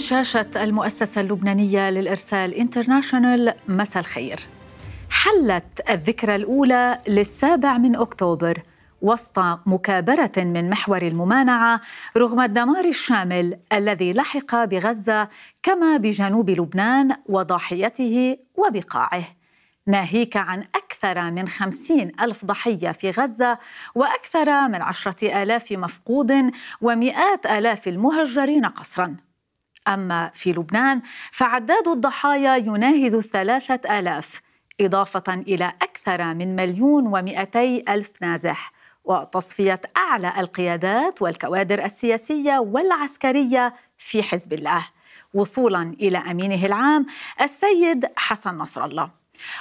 شاشة المؤسسة اللبنانية للإرسال انترناشونال مساء الخير حلت الذكرى الأولى للسابع من أكتوبر وسط مكابرة من محور الممانعة رغم الدمار الشامل الذي لحق بغزة كما بجنوب لبنان وضاحيته وبقاعه ناهيك عن أكثر من خمسين ألف ضحية في غزة وأكثر من عشرة آلاف مفقود ومئات آلاف المهجرين قصراً أما في لبنان فعداد الضحايا يناهز الثلاثة آلاف إضافة إلى أكثر من مليون ومئتي ألف نازح وتصفية أعلى القيادات والكوادر السياسية والعسكرية في حزب الله وصولا إلى أمينه العام السيد حسن نصر الله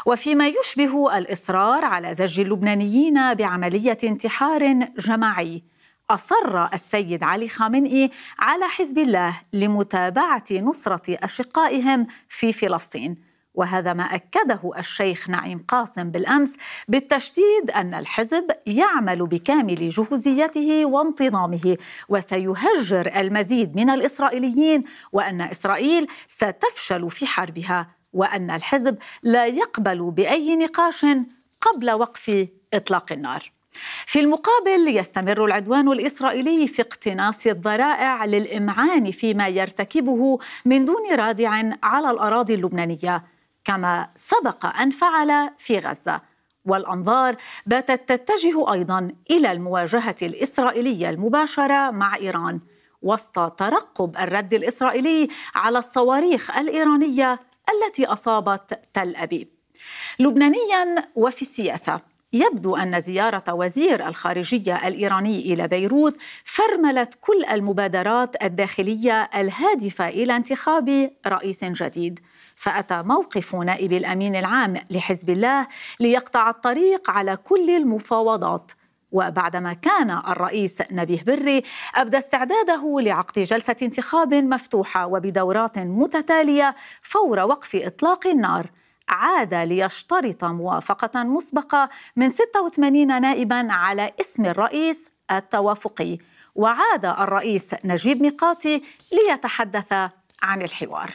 وفيما يشبه الإصرار على زج اللبنانيين بعملية انتحار جماعي أصر السيد علي خامنئي على حزب الله لمتابعة نصرة أشقائهم في فلسطين وهذا ما اكده الشيخ نعيم قاسم بالامس بالتشديد ان الحزب يعمل بكامل جهوزيته وانتظامه وسيهجر المزيد من الاسرائيليين وان اسرائيل ستفشل في حربها وان الحزب لا يقبل باي نقاش قبل وقف اطلاق النار في المقابل يستمر العدوان الاسرائيلي في اقتناص الضرائع للامعان فيما يرتكبه من دون رادع على الاراضي اللبنانيه كما سبق ان فعل في غزه والانظار باتت تتجه ايضا الى المواجهه الاسرائيليه المباشره مع ايران وسط ترقب الرد الاسرائيلي على الصواريخ الايرانيه التي اصابت تل ابيب لبنانيا وفي السياسه يبدو أن زيارة وزير الخارجية الإيراني إلى بيروت فرملت كل المبادرات الداخلية الهادفة إلى انتخاب رئيس جديد. فأتى موقف نائب الأمين العام لحزب الله ليقطع الطريق على كل المفاوضات. وبعدما كان الرئيس نبيه بري ابدى استعداده لعقد جلسه انتخاب مفتوحه وبدورات متتاليه فور وقف اطلاق النار عاد ليشترط موافقة مسبقة من 86 نائبا على اسم الرئيس التوافقي وعاد الرئيس نجيب ميقاتي ليتحدث عن الحوار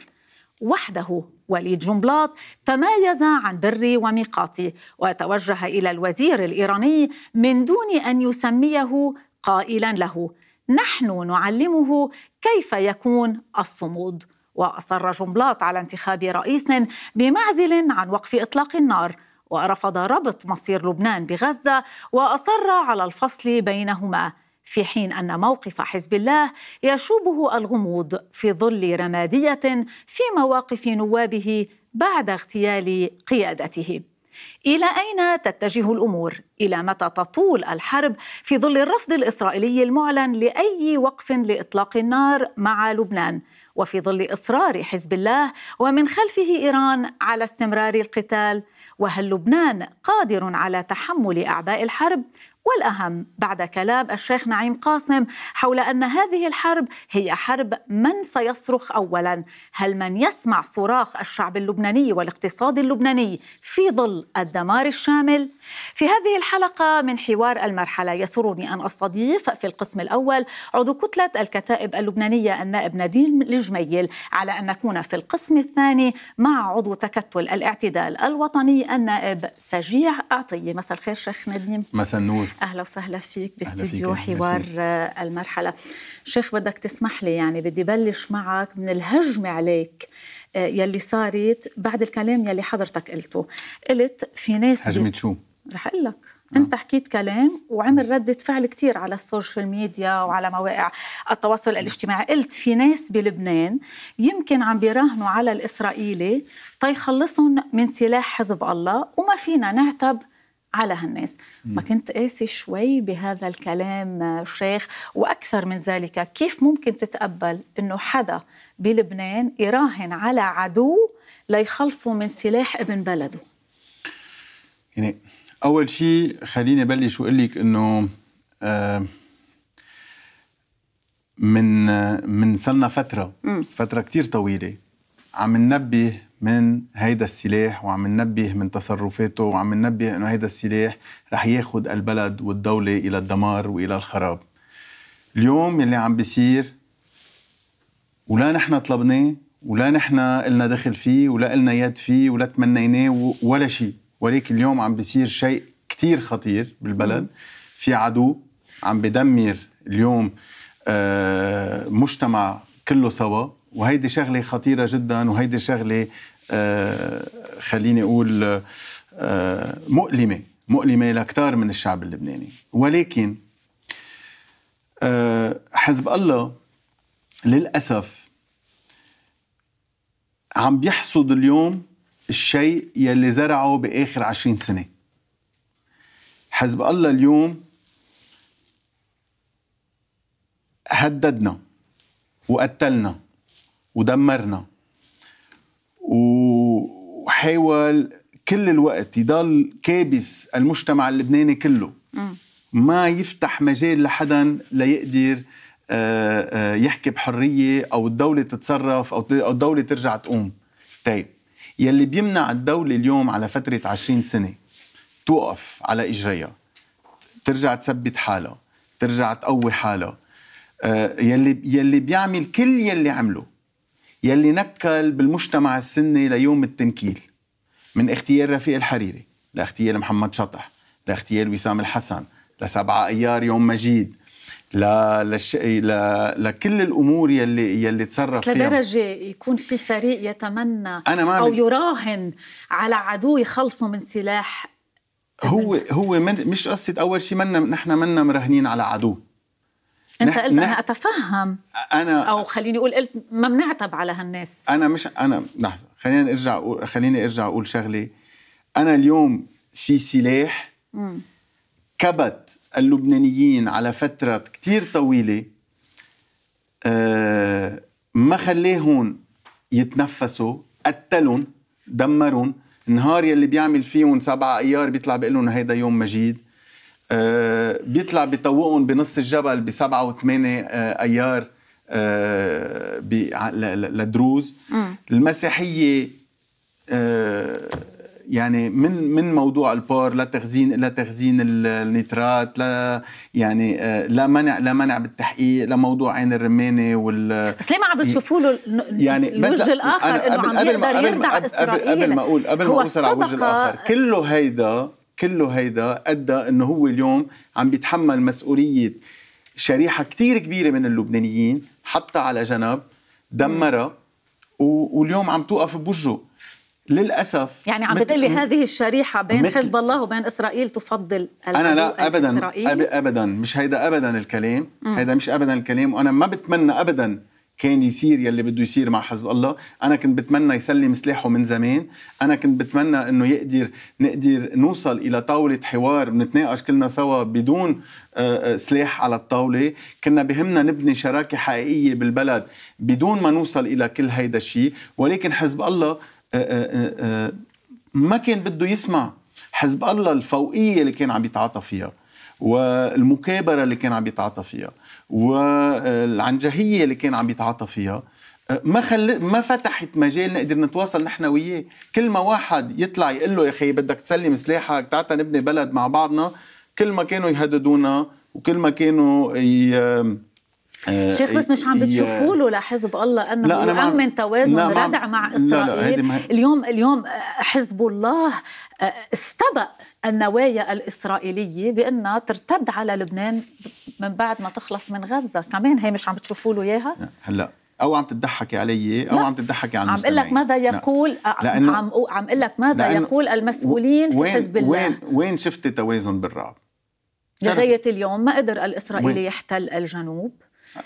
وحده وليد جنبلاط تمايز عن بري وميقاتي وتوجه الى الوزير الايراني من دون ان يسميه قائلا له نحن نعلمه كيف يكون الصمود وأصر جنبلاط على انتخاب رئيس بمعزل عن وقف إطلاق النار ورفض ربط مصير لبنان بغزة وأصر على الفصل بينهما في حين أن موقف حزب الله يشوبه الغموض في ظل رمادية في مواقف نوابه بعد اغتيال قيادته الى اين تتجه الامور الى متى تطول الحرب في ظل الرفض الاسرائيلي المعلن لاي وقف لاطلاق النار مع لبنان وفي ظل إصرار حزب الله ومن خلفه إيران على استمرار القتال وهل لبنان قادر على تحمل أعباء الحرب والأهم بعد كلام الشيخ نعيم قاسم حول أن هذه الحرب هي حرب من سيصرخ أولا هل من يسمع صراخ الشعب اللبناني والاقتصاد اللبناني في ظل الدمار الشامل؟ في هذه الحلقة من حوار المرحلة يسرني أن أستضيف في القسم الأول عضو كتلة الكتائب اللبنانية النائب نديم الجميل على أن نكون في القسم الثاني مع عضو تكتل الاعتدال الوطني النائب سجيع أعطي مساء الخير شيخ نديم مساء النور اهلا وسهلا فيك باستديو حوار مرسي. آه، المرحله شيخ بدك تسمح لي يعني بدي بلش معك من الهجمه عليك آه، يلي صارت بعد الكلام يلي حضرتك قلته قلت في ناس هجمه شو رح اقول لك آه. انت حكيت كلام وعمل ردة فعل كثير على السوشيال ميديا وعلى مواقع التواصل نعم. الاجتماعي قلت في ناس بلبنان يمكن عم بيراهنوا على الإسرائيلي تيخلصهم من سلاح حزب الله وما فينا نعتب على هالناس ما كنت قاسي شوي بهذا الكلام آه، شيخ وأكثر من ذلك كيف ممكن تتقبل أنه حدا بلبنان يراهن على عدو ليخلصوا من سلاح ابن بلده يعني أول شيء خليني بلش وأقول لك أنه آه، من آه، من صلنا فترة م. فترة كتير طويلة عم ننبه من هيدا السلاح وعم ننبه من تصرفاته وعم ننبه انه هيدا السلاح رح ياخد البلد والدولة الى الدمار والى الخراب اليوم يلي عم بيصير ولا نحن طلبناه ولا نحن قلنا دخل فيه ولا قلنا يد فيه ولا تمنيناه ولا شيء ولكن اليوم عم بيصير شيء كتير خطير بالبلد في عدو عم بدمر اليوم آه، مجتمع كله سوا وهيدي شغله خطيره جدا وهيدي شغله آه خليني اقول آه مؤلمه مؤلمه لكتار من الشعب اللبناني ولكن آه حزب الله للاسف عم بيحصد اليوم الشيء يلي زرعه باخر عشرين سنه حزب الله اليوم هددنا وقتلنا ودمرنا وحاول كل الوقت يضل كابس المجتمع اللبناني كله ما يفتح مجال لحدا ليقدر آه، آه، يحكي بحرية أو الدولة تتصرف أو الدولة ترجع تقوم طيب يلي بيمنع الدولة اليوم على فترة عشرين سنة توقف على إجريها ترجع تثبت حالها ترجع تقوي حالها آه، يلي يلي بيعمل كل يلي عمله يلي نكل بالمجتمع السني ليوم التنكيل من اغتيال رفيق الحريري لاغتيال محمد شطح لاغتيال وسام الحسن لسبعة ايار يوم مجيد ل... لش... ل... لكل الامور يلي يلي تصرف فيها لدرجه يكون في فريق يتمنى أنا ما او ب... يراهن على عدو يخلصه من سلاح هو هو من... مش قصه اول شيء منا نحن منا مراهنين على عدو انت قلت انا اتفهم انا او خليني اقول قلت ما بنعتب على هالناس انا مش انا لحظه خليني ارجع أقول خليني ارجع اقول شغله انا اليوم في سلاح كبت اللبنانيين على فترة كتير طويلة آه، ما خليهم يتنفسوا قتلهم دمرهم نهار يلي بيعمل فيهم سبعة ايار بيطلع بيقول لهم هيدا يوم مجيد آه، بيطلع بيطوقهم بنص الجبل بسبعة وثمانية آه، أيار آه، لدروز المسيحية يعني من من موضوع البار لتخزين لتخزين النترات لا يعني لا منع لا منع بالتحقيق لموضوع عين الرمانه وال بس ليه ما عم بتشوفوا له يعني الوجه الاخر انه عم يقدر يرجع قبل, قبل ما اقول قبل ما اوصل على الوجه الاخر كله هيدا كله هيدا ادى انه هو اليوم عم بيتحمل مسؤوليه شريحه كتير كبيره من اللبنانيين حتى على جنب دمرها واليوم عم توقف بوجهه للاسف يعني عم بتقلي هذه الشريحه بين حزب الله وبين اسرائيل تفضل انا لا ابدا أب ابدا مش هيدا ابدا الكلام مم. هيدا مش ابدا الكلام وانا ما بتمنى ابدا كان يصير يلي بده يصير مع حزب الله انا كنت بتمنى يسلم سلاحه من زمان انا كنت بتمنى انه يقدر نقدر نوصل الى طاوله حوار نتناقش كلنا سوا بدون آه، آه، سلاح على الطاوله كنا بهمنا نبني شراكه حقيقيه بالبلد بدون ما نوصل الى كل هيدا الشيء ولكن حزب الله آه، ما كان بده يسمع حزب الله الفوقيه اللي كان عم يتعاطى فيها والمكابره اللي كان عم يتعاطى فيها والعنجهيه اللي كان عم يتعاطى فيها ما خل... ما فتحت مجال نقدر نتواصل نحن وياه، كل ما واحد يطلع يقول له يا اخي بدك تسلم سلاحك تعتا نبني بلد مع بعضنا، كل ما كانوا يهددونا وكل ما كانوا ي... آه، شيخ بس مش عم بتشوفوا له لحزب الله انه لا أنا يؤمن توازن لا ردع مع اسرائيل لا لا اليوم اليوم آه، حزب الله استبق آه، النوايا الاسرائيليه بانها ترتد على لبنان من بعد ما تخلص من غزه، كمان هي مش عم بتشوفوا له اياها؟ هلا او عم تضحكي علي او لا. عم تضحكي عن عم اقول لك ماذا يقول لا. عم عم اقول لك ماذا يقول المسؤولين في حزب الله وين وين شفتي توازن بالرعب؟ لغايه اليوم ما قدر الاسرائيلي يحتل الجنوب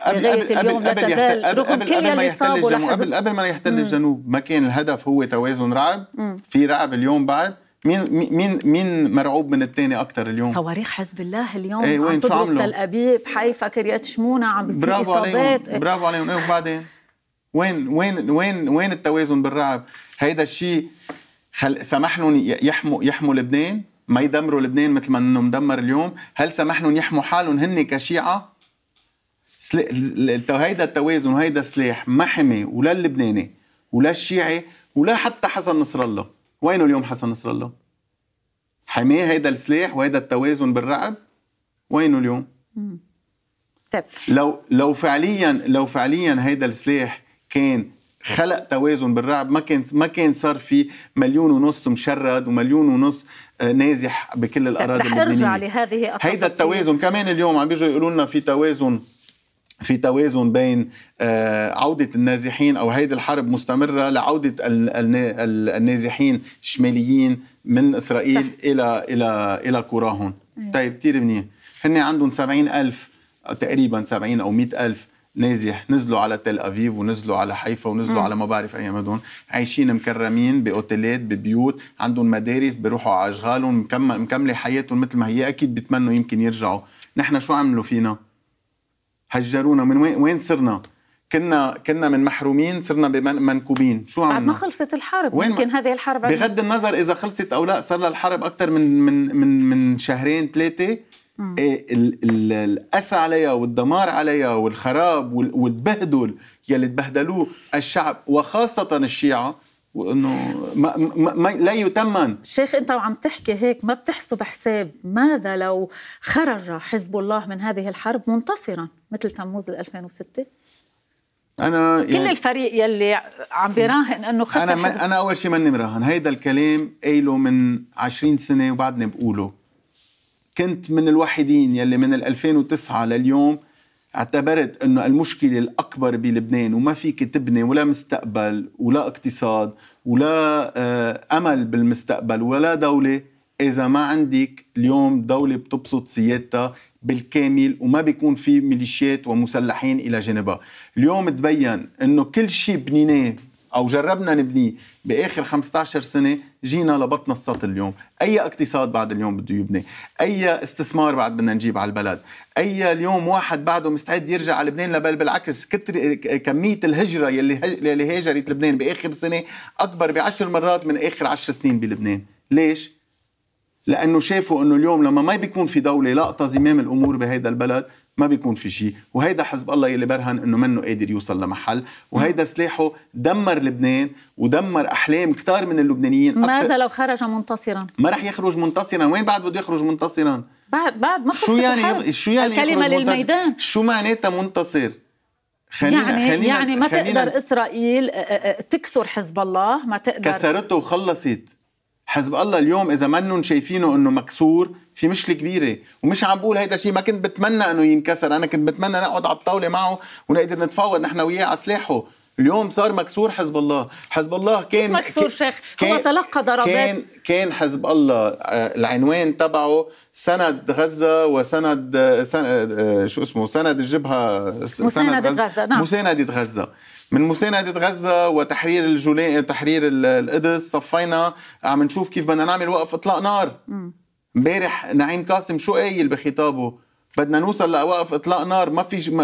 قبل اليوم قبل قبل ما يحتل مم. الجنوب ما كان الهدف هو توازن رعب مم. في رعب اليوم بعد مين مين مين مرعوب من الثاني اكثر اليوم صواريخ حزب الله اليوم ايه وين شو عملوا تل ابيب حيفا كريات شمونه عم بتصير اصابات عليهم. برافو عليهم ايه وبعدين وين وين وين وين التوازن بالرعب هيدا الشيء خل... سمح لهم يحموا يحموا لبنان ما يدمروا لبنان مثل ما انه مدمر اليوم هل سمح لهم يحموا حالهم هن كشيعه هيدا التوازن وهيدا السلاح ما حمي ولا اللبناني ولا الشيعي ولا حتى حسن نصر الله وينه اليوم حسن نصر الله حماه هيدا السلاح وهيدا التوازن بالرعب وينه اليوم طيب لو لو فعليا لو فعليا هيدا السلاح كان خلق توازن بالرعب ما كان ما كان صار في مليون ونص مشرد ومليون ونص آه، نازح بكل الاراضي اللبنانيه رح ارجع لهذه هيدا التوازن كمان اليوم عم بيجوا يقولوا لنا في توازن في توازن بين آه، عودة النازحين أو هيدي الحرب مستمرة لعودة النازحين الشماليين من إسرائيل صح. إلى إلى إلى قراهم طيب كثير منيح هن عندهم سبعين ألف تقريبا سبعين أو مئة ألف نازح نزلوا على تل أبيب ونزلوا على حيفا ونزلوا م. على ما بعرف أي مدن عايشين مكرمين بأوتيلات ببيوت عندهم مدارس بيروحوا على أشغالهم مكملة حياتهم مثل ما هي أكيد بيتمنوا يمكن يرجعوا نحن شو عملوا فينا؟ هجرونا من وين وين صرنا كنا كنا من محرومين صرنا منكوبين شو عملنا بعد ما خلصت الحرب وين يمكن هذه الحرب بغض النظر اذا خلصت او لا صار الحرب اكثر من من من من شهرين ثلاثه إيه الاسى عليها والدمار عليها والخراب والبهدل يلي تبهدلوه الشعب وخاصه الشيعه وانه ما, ما, ما لا يتمن شيخ انت وعم تحكي هيك ما بتحسب حساب ماذا لو خرج حزب الله من هذه الحرب منتصرا مثل تموز 2006 انا كل يعني الفريق يلي عم بيراهن انه خسر انا حزب. انا اول شيء ماني مراهن هيدا الكلام قايله من 20 سنه وبعدني بقوله كنت من الوحيدين يلي من 2009 لليوم اعتبرت انه المشكله الاكبر بلبنان وما فيك تبني ولا مستقبل ولا اقتصاد ولا آه، امل بالمستقبل ولا دوله اذا ما عندك اليوم دوله بتبسط سيادتها بالكامل وما بيكون في ميليشيات ومسلحين الى جانبها اليوم تبين انه كل شيء بنيناه او جربنا نبنيه باخر 15 سنه جينا لبطن السطل اليوم، اي اقتصاد بعد اليوم بده يبني، اي استثمار بعد بدنا نجيب على البلد، اي اليوم واحد بعده مستعد يرجع على لبنان بل بالعكس كتر كميه الهجره يلي يلي هاجرت لبنان باخر سنه اكبر بعشر مرات من اخر 10 سنين بلبنان، ليش؟ لانه شافوا انه اليوم لما ما بيكون في دوله لاقطه زمام الامور بهذا البلد ما بيكون في شيء وهيدا حزب الله يلي برهن انه منه قادر يوصل لمحل وهيدا سلاحه دمر لبنان ودمر احلام كتار من اللبنانيين ماذا لو خرج منتصرا ما رح يخرج منتصرا وين بعد بده يخرج منتصرا بعد بعد ما شو يعني الحرب. شو يعني الكلمه للميدان شو معناتها منتصر خلينا يعني خلينا يعني ما خلينا تقدر اسرائيل آه، آه، آه، تكسر حزب الله ما تقدر كسرته وخلصت حزب الله اليوم اذا منن شايفينه انه مكسور في مشكله كبيره ومش عم بقول هيدا الشيء ما كنت بتمنى انه ينكسر انا كنت بتمنى نقعد على الطاوله معه ونقدر نتفاوض نحن وياه على سلاحه اليوم صار مكسور حزب الله حزب الله كان مكسور شيخ هو تلقى ضربات كان كان حزب الله آه، العنوان تبعه سند غزة وسند آه، سند آه، شو اسمه سند الجبهة سند مساندة غزة, غزة. نعم. مساندة غزة من مساندة غزة وتحرير الجولي تحرير القدس صفينا عم نشوف كيف بدنا نعمل وقف اطلاق نار امبارح نعيم قاسم شو قايل بخطابه بدنا نوصل لوقف اطلاق نار ما في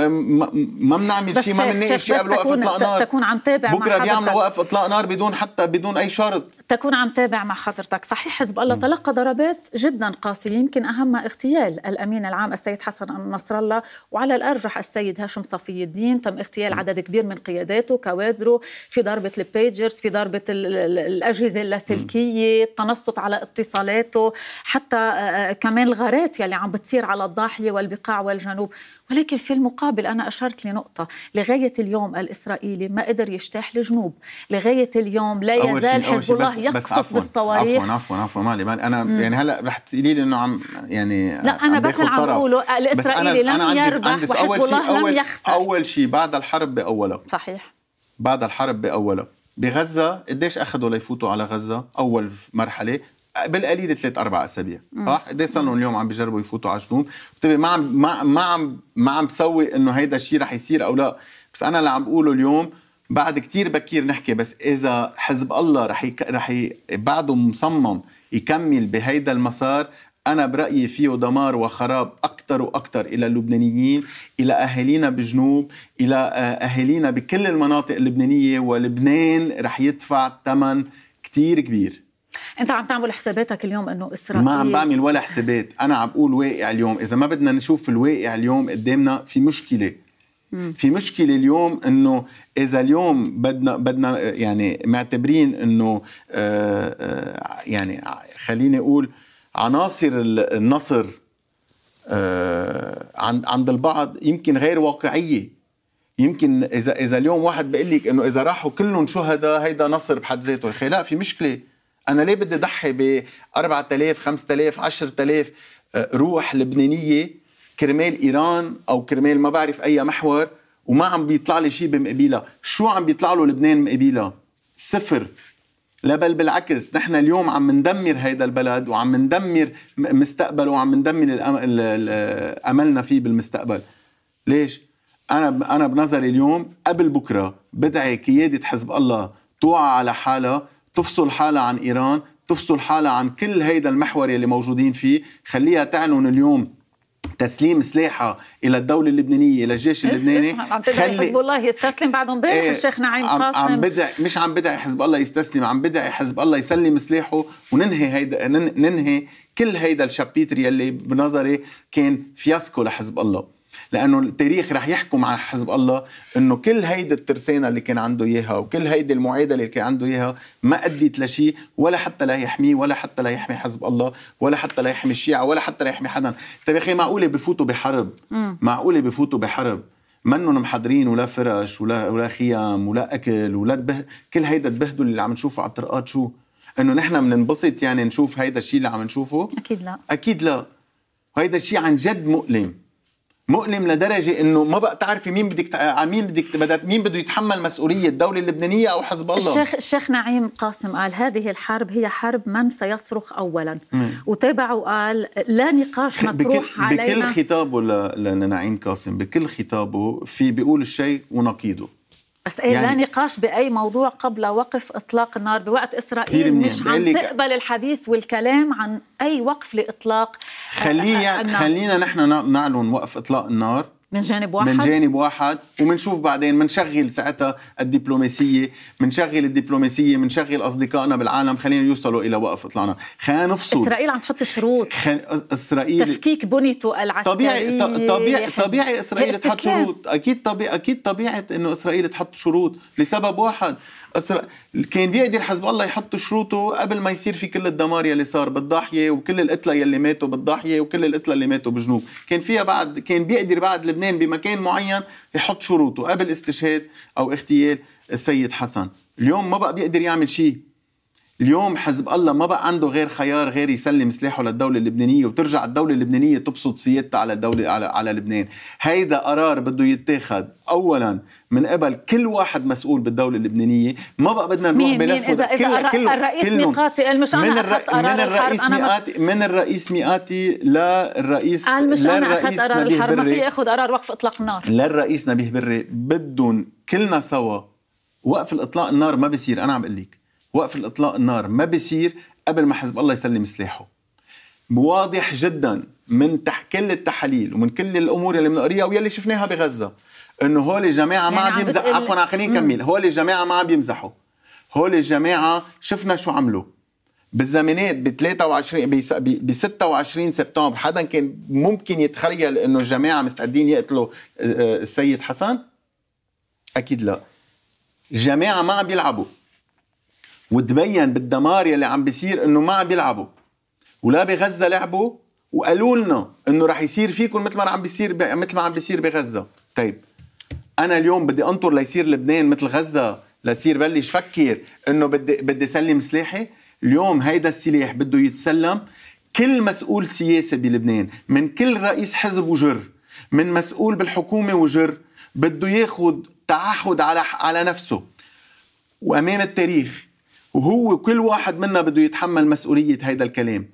ما بنعمل شيء ما بنناقش شيء قبل وقف اطلاق نار تكون عم تابع بكره بيعملوا وقف اطلاق نار بدون حتى بدون اي شرط تكون عم تابع مع حضرتك صحيح حزب الله تلقى ضربات جدا قاسيه يمكن اهمها اغتيال الامين العام السيد حسن نصر الله وعلى الارجح السيد هاشم صفي الدين تم اغتيال عدد كبير من قياداته كوادره في ضربه البيجرز في ضربه الاجهزه اللاسلكيه التنصت على اتصالاته حتى آه، آه، كمان الغارات يلي عم بتصير على الضاحيه والبقاع والجنوب ولكن في المقابل أنا أشرت لنقطة لغاية اليوم الإسرائيلي ما قدر يجتاح الجنوب لغاية اليوم لا يزال حزب الله يقصف بالصواريخ عفوا عفوا عفوا مالي مالي أنا م. يعني هلا رح تقولي لي إنه عم يعني لا أنا بس اللي عم بقوله الإسرائيلي لم يربح وحزب الله أول لم يخسر أول شيء بعد الحرب بأوله صحيح بعد الحرب بأوله بغزة قديش أخذوا ليفوتوا على غزة أول مرحلة بالقليل ثلاث اربع اسابيع صح قد إيه صار لهم اليوم عم بيجربوا يفوتوا على الجنوب طيب بتبقى ما عم ما عم ما عم بسوق انه هيدا الشيء رح يصير او لا بس انا اللي عم بقوله اليوم بعد كتير بكير نحكي بس اذا حزب الله رح يك... رح ي... بعده مصمم يكمل بهيدا المسار انا برايي فيه دمار وخراب اكثر واكثر الى اللبنانيين الى اهالينا بجنوب الى آه، اهالينا بكل المناطق اللبنانيه ولبنان رح يدفع ثمن كتير كبير انت عم تعمل حساباتك اليوم انه اسرائيل ما عم بعمل ولا حسابات انا عم بقول واقع اليوم اذا ما بدنا نشوف الواقع اليوم قدامنا في مشكله في مشكلة اليوم انه اذا اليوم بدنا بدنا يعني معتبرين انه آه، آه، يعني خليني اقول عناصر النصر آه، عند عند البعض يمكن غير واقعيه يمكن اذا اذا اليوم واحد بيقول لك انه اذا راحوا كلهم شهداء هيدا نصر بحد ذاته لا في مشكله انا ليه بدي ضحي ب 4000 5000 10000 روح لبنانيه كرمال ايران او كرمال ما بعرف اي محور وما عم بيطلع لي شيء بمقابلها شو عم بيطلع له لبنان مقابلها صفر لا بل بالعكس نحن اليوم عم ندمر هيدا البلد وعم ندمر مستقبله وعم ندمر املنا فيه بالمستقبل ليش انا انا بنظري اليوم قبل بكره بدعي قياده حزب الله توعى على حالها تفصل حالها عن إيران تفصل حالها عن كل هيدا المحور اللي موجودين فيه خليها تعلن اليوم تسليم سلاحها الى الدوله اللبنانيه الى الجيش إيه، اللبناني إيه، عم خلي حزب الله يستسلم بعد امبارح ايه الشيخ نعيم عم قاسم عم بدعي مش عم بدعي حزب الله يستسلم عم بدعي حزب الله يسلم سلاحه وننهي هيدا ننهي كل هيدا الشابيتر يلي بنظري كان فياسكو لحزب الله لانه التاريخ رح يحكم على حزب الله انه كل هيدي الترسانه اللي كان عنده اياها وكل هيدي المعادله اللي كان عنده اياها ما ادت لشيء ولا حتى لا يحميه ولا حتى لا يحمي حزب الله ولا حتى لا يحمي الشيعه ولا حتى لا يحمي حدا طيب يا اخي معقوله بفوتوا بحرب معقوله بفوتوا بحرب منهم محضرين ولا فرش ولا ولا خيام ولا اكل ولا دبه كل هيدا البهدل اللي عم نشوفه على الطرقات شو؟ انه نحن بننبسط يعني نشوف هيدا الشيء اللي عم نشوفه؟ اكيد لا اكيد لا وهيدا الشيء عن جد مؤلم مؤلم لدرجه انه ما بقى تعرفي مين بدك آه، مين بدك مين بده يتحمل مسؤوليه الدوله اللبنانيه او حزب الله الشيخ الشيخ نعيم قاسم قال هذه الحرب هي حرب من سيصرخ اولا وتابعه قال لا نقاش مطروح بكل علينا بكل خطابه لنعيم قاسم بكل خطابه في بيقول الشيء ونقيضه بس إيه، يعني لا نقاش باي موضوع قبل وقف اطلاق النار بوقت اسرائيل مش عم تقبل الحديث والكلام عن اي وقف لاطلاق آه، آه، خلينا نحن نعلن وقف اطلاق النار من جانب واحد من جانب واحد ومنشوف بعدين منشغل ساعتها الدبلوماسيه منشغل الدبلوماسيه منشغل اصدقائنا بالعالم خلينا يوصلوا الى وقف اطلعنا خلينا نفصل اسرائيل عم تحط شروط خل... اسرائيل تفكيك بنيته العسكري طبيعي طبيعي طبيعي اسرائيل تحط شروط اكيد طبيعي اكيد طبيعه انه اسرائيل تحط شروط لسبب واحد اصلا كان بيقدر حزب الله يحط شروطه قبل ما يصير في كل الدمار يلي صار بالضاحيه وكل القتلى يلي ماتوا بالضاحيه وكل القتلى اللي ماتوا بجنوب كان فيها بعد كان بيقدر بعد لبنان بمكان معين يحط شروطه قبل استشهاد او اغتيال السيد حسن اليوم ما بقى بيقدر يعمل شيء اليوم حزب الله ما بقى عنده غير خيار غير يسلم سلاحه للدوله اللبنانيه وترجع الدوله اللبنانيه تبسط سيادتها على الدوله على على لبنان، هيدا قرار بده يتاخد اولا من قبل كل واحد مسؤول بالدوله اللبنانيه، ما بقى بدنا نروح بلف إذا, إذا كل الرئيس كلهم ميقاتي قال مش انا أخذت قرار من الرئيس ميقاتي من الرئيس ميقاتي للرئيس قال مش انا أخذت قرار الحرب ما في اخذ قرار وقف اطلاق النار للرئيس نبيه بري بدهم كلنا سوا وقف الاطلاق النار ما بيصير انا عم بقول لك وقف الاطلاق النار ما بيصير قبل ما حزب الله يسلم سلاحه واضح جدا من تح كل التحاليل ومن كل الامور اللي بنقريها واللي شفناها بغزه انه هول الجماعه ما يعني عم بيمزحوا عفوا خليني كمل هول الجماعه ما عم بيمزحوا هول الجماعه شفنا شو عملوا بالزمانات ب 23 ب 26 سبتمبر حدا كان ممكن يتخيل انه الجماعه مستعدين يقتلوا آه، آه، السيد حسن؟ اكيد لا. الجماعه ما عم بيلعبوا وتبين بالدمار يلي عم بيصير انه ما عم بيلعبوا ولا بغزه لعبوا وقالوا لنا انه رح يصير فيكم مثل ما عم بيصير ب... مثل ما عم بيصير بغزه طيب انا اليوم بدي انطر ليصير لبنان مثل غزه لصير بلش فكر انه بدي بدي سلم سلاحي اليوم هيدا السلاح بده يتسلم كل مسؤول سياسي بلبنان من كل رئيس حزب وجر من مسؤول بالحكومه وجر بده ياخذ تعهد على على نفسه وامام التاريخ وهو كل واحد منا بده يتحمل مسؤولية هيدا الكلام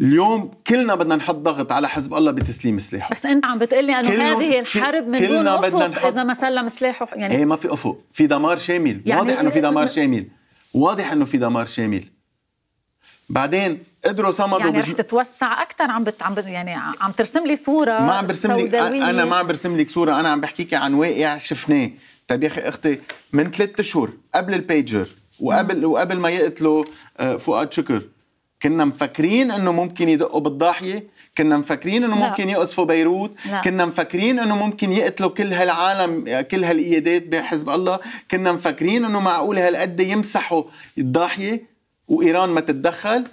اليوم كلنا بدنا نحط ضغط على حزب الله بتسليم سلاحه بس انت عم بتقلي انه هذه الحرب من دون افق بدنا نحط... اذا ما سلم سلاحه يعني ايه ما في افق في دمار شامل يعني واضح انه في إيه، دمار شامل واضح انه في دمار شامل بعدين قدروا صمدوا يعني بج... رح تتوسع اكثر عم بت... عم ب... يعني عم ترسم لي صوره ما عم برسم لك انا ما عم برسم لك صوره انا عم بحكيك عن واقع شفناه طيب يا اخي اختي من ثلاث اشهر قبل البيجر وقبل وقبل ما يقتلوا آه، فؤاد شكر كنا مفكرين انه ممكن يدقوا بالضاحيه كنا مفكرين انه ممكن يقصفوا بيروت لا. كنا مفكرين انه ممكن يقتلوا كل هالعالم آه، كل هالايادات بحزب الله كنا مفكرين انه معقول هالقد يمسحوا الضاحيه وايران ما تتدخل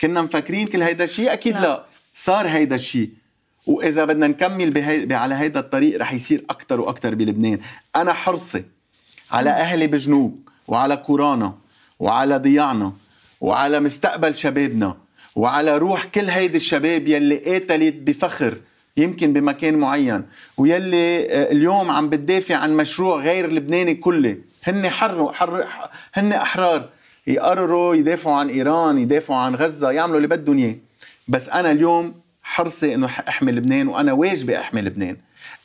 كنا مفكرين كل هيدا الشيء اكيد لا, لا. صار هيدا الشيء واذا بدنا نكمل بهي... على هيدا الطريق رح يصير اكثر واكثر بلبنان انا حرصي على اهلي بجنوب وعلى قرانا وعلى ضياعنا وعلى مستقبل شبابنا وعلى روح كل هيدي الشباب يلي قاتلت بفخر يمكن بمكان معين ويلي آه، اليوم عم بتدافع عن مشروع غير لبناني كله هن حروا حر هن احرار يقرروا يدافعوا عن ايران يدافعوا عن غزه يعملوا اللي بدهم اياه بس انا اليوم حرصي انه احمي لبنان وانا واجبي احمي لبنان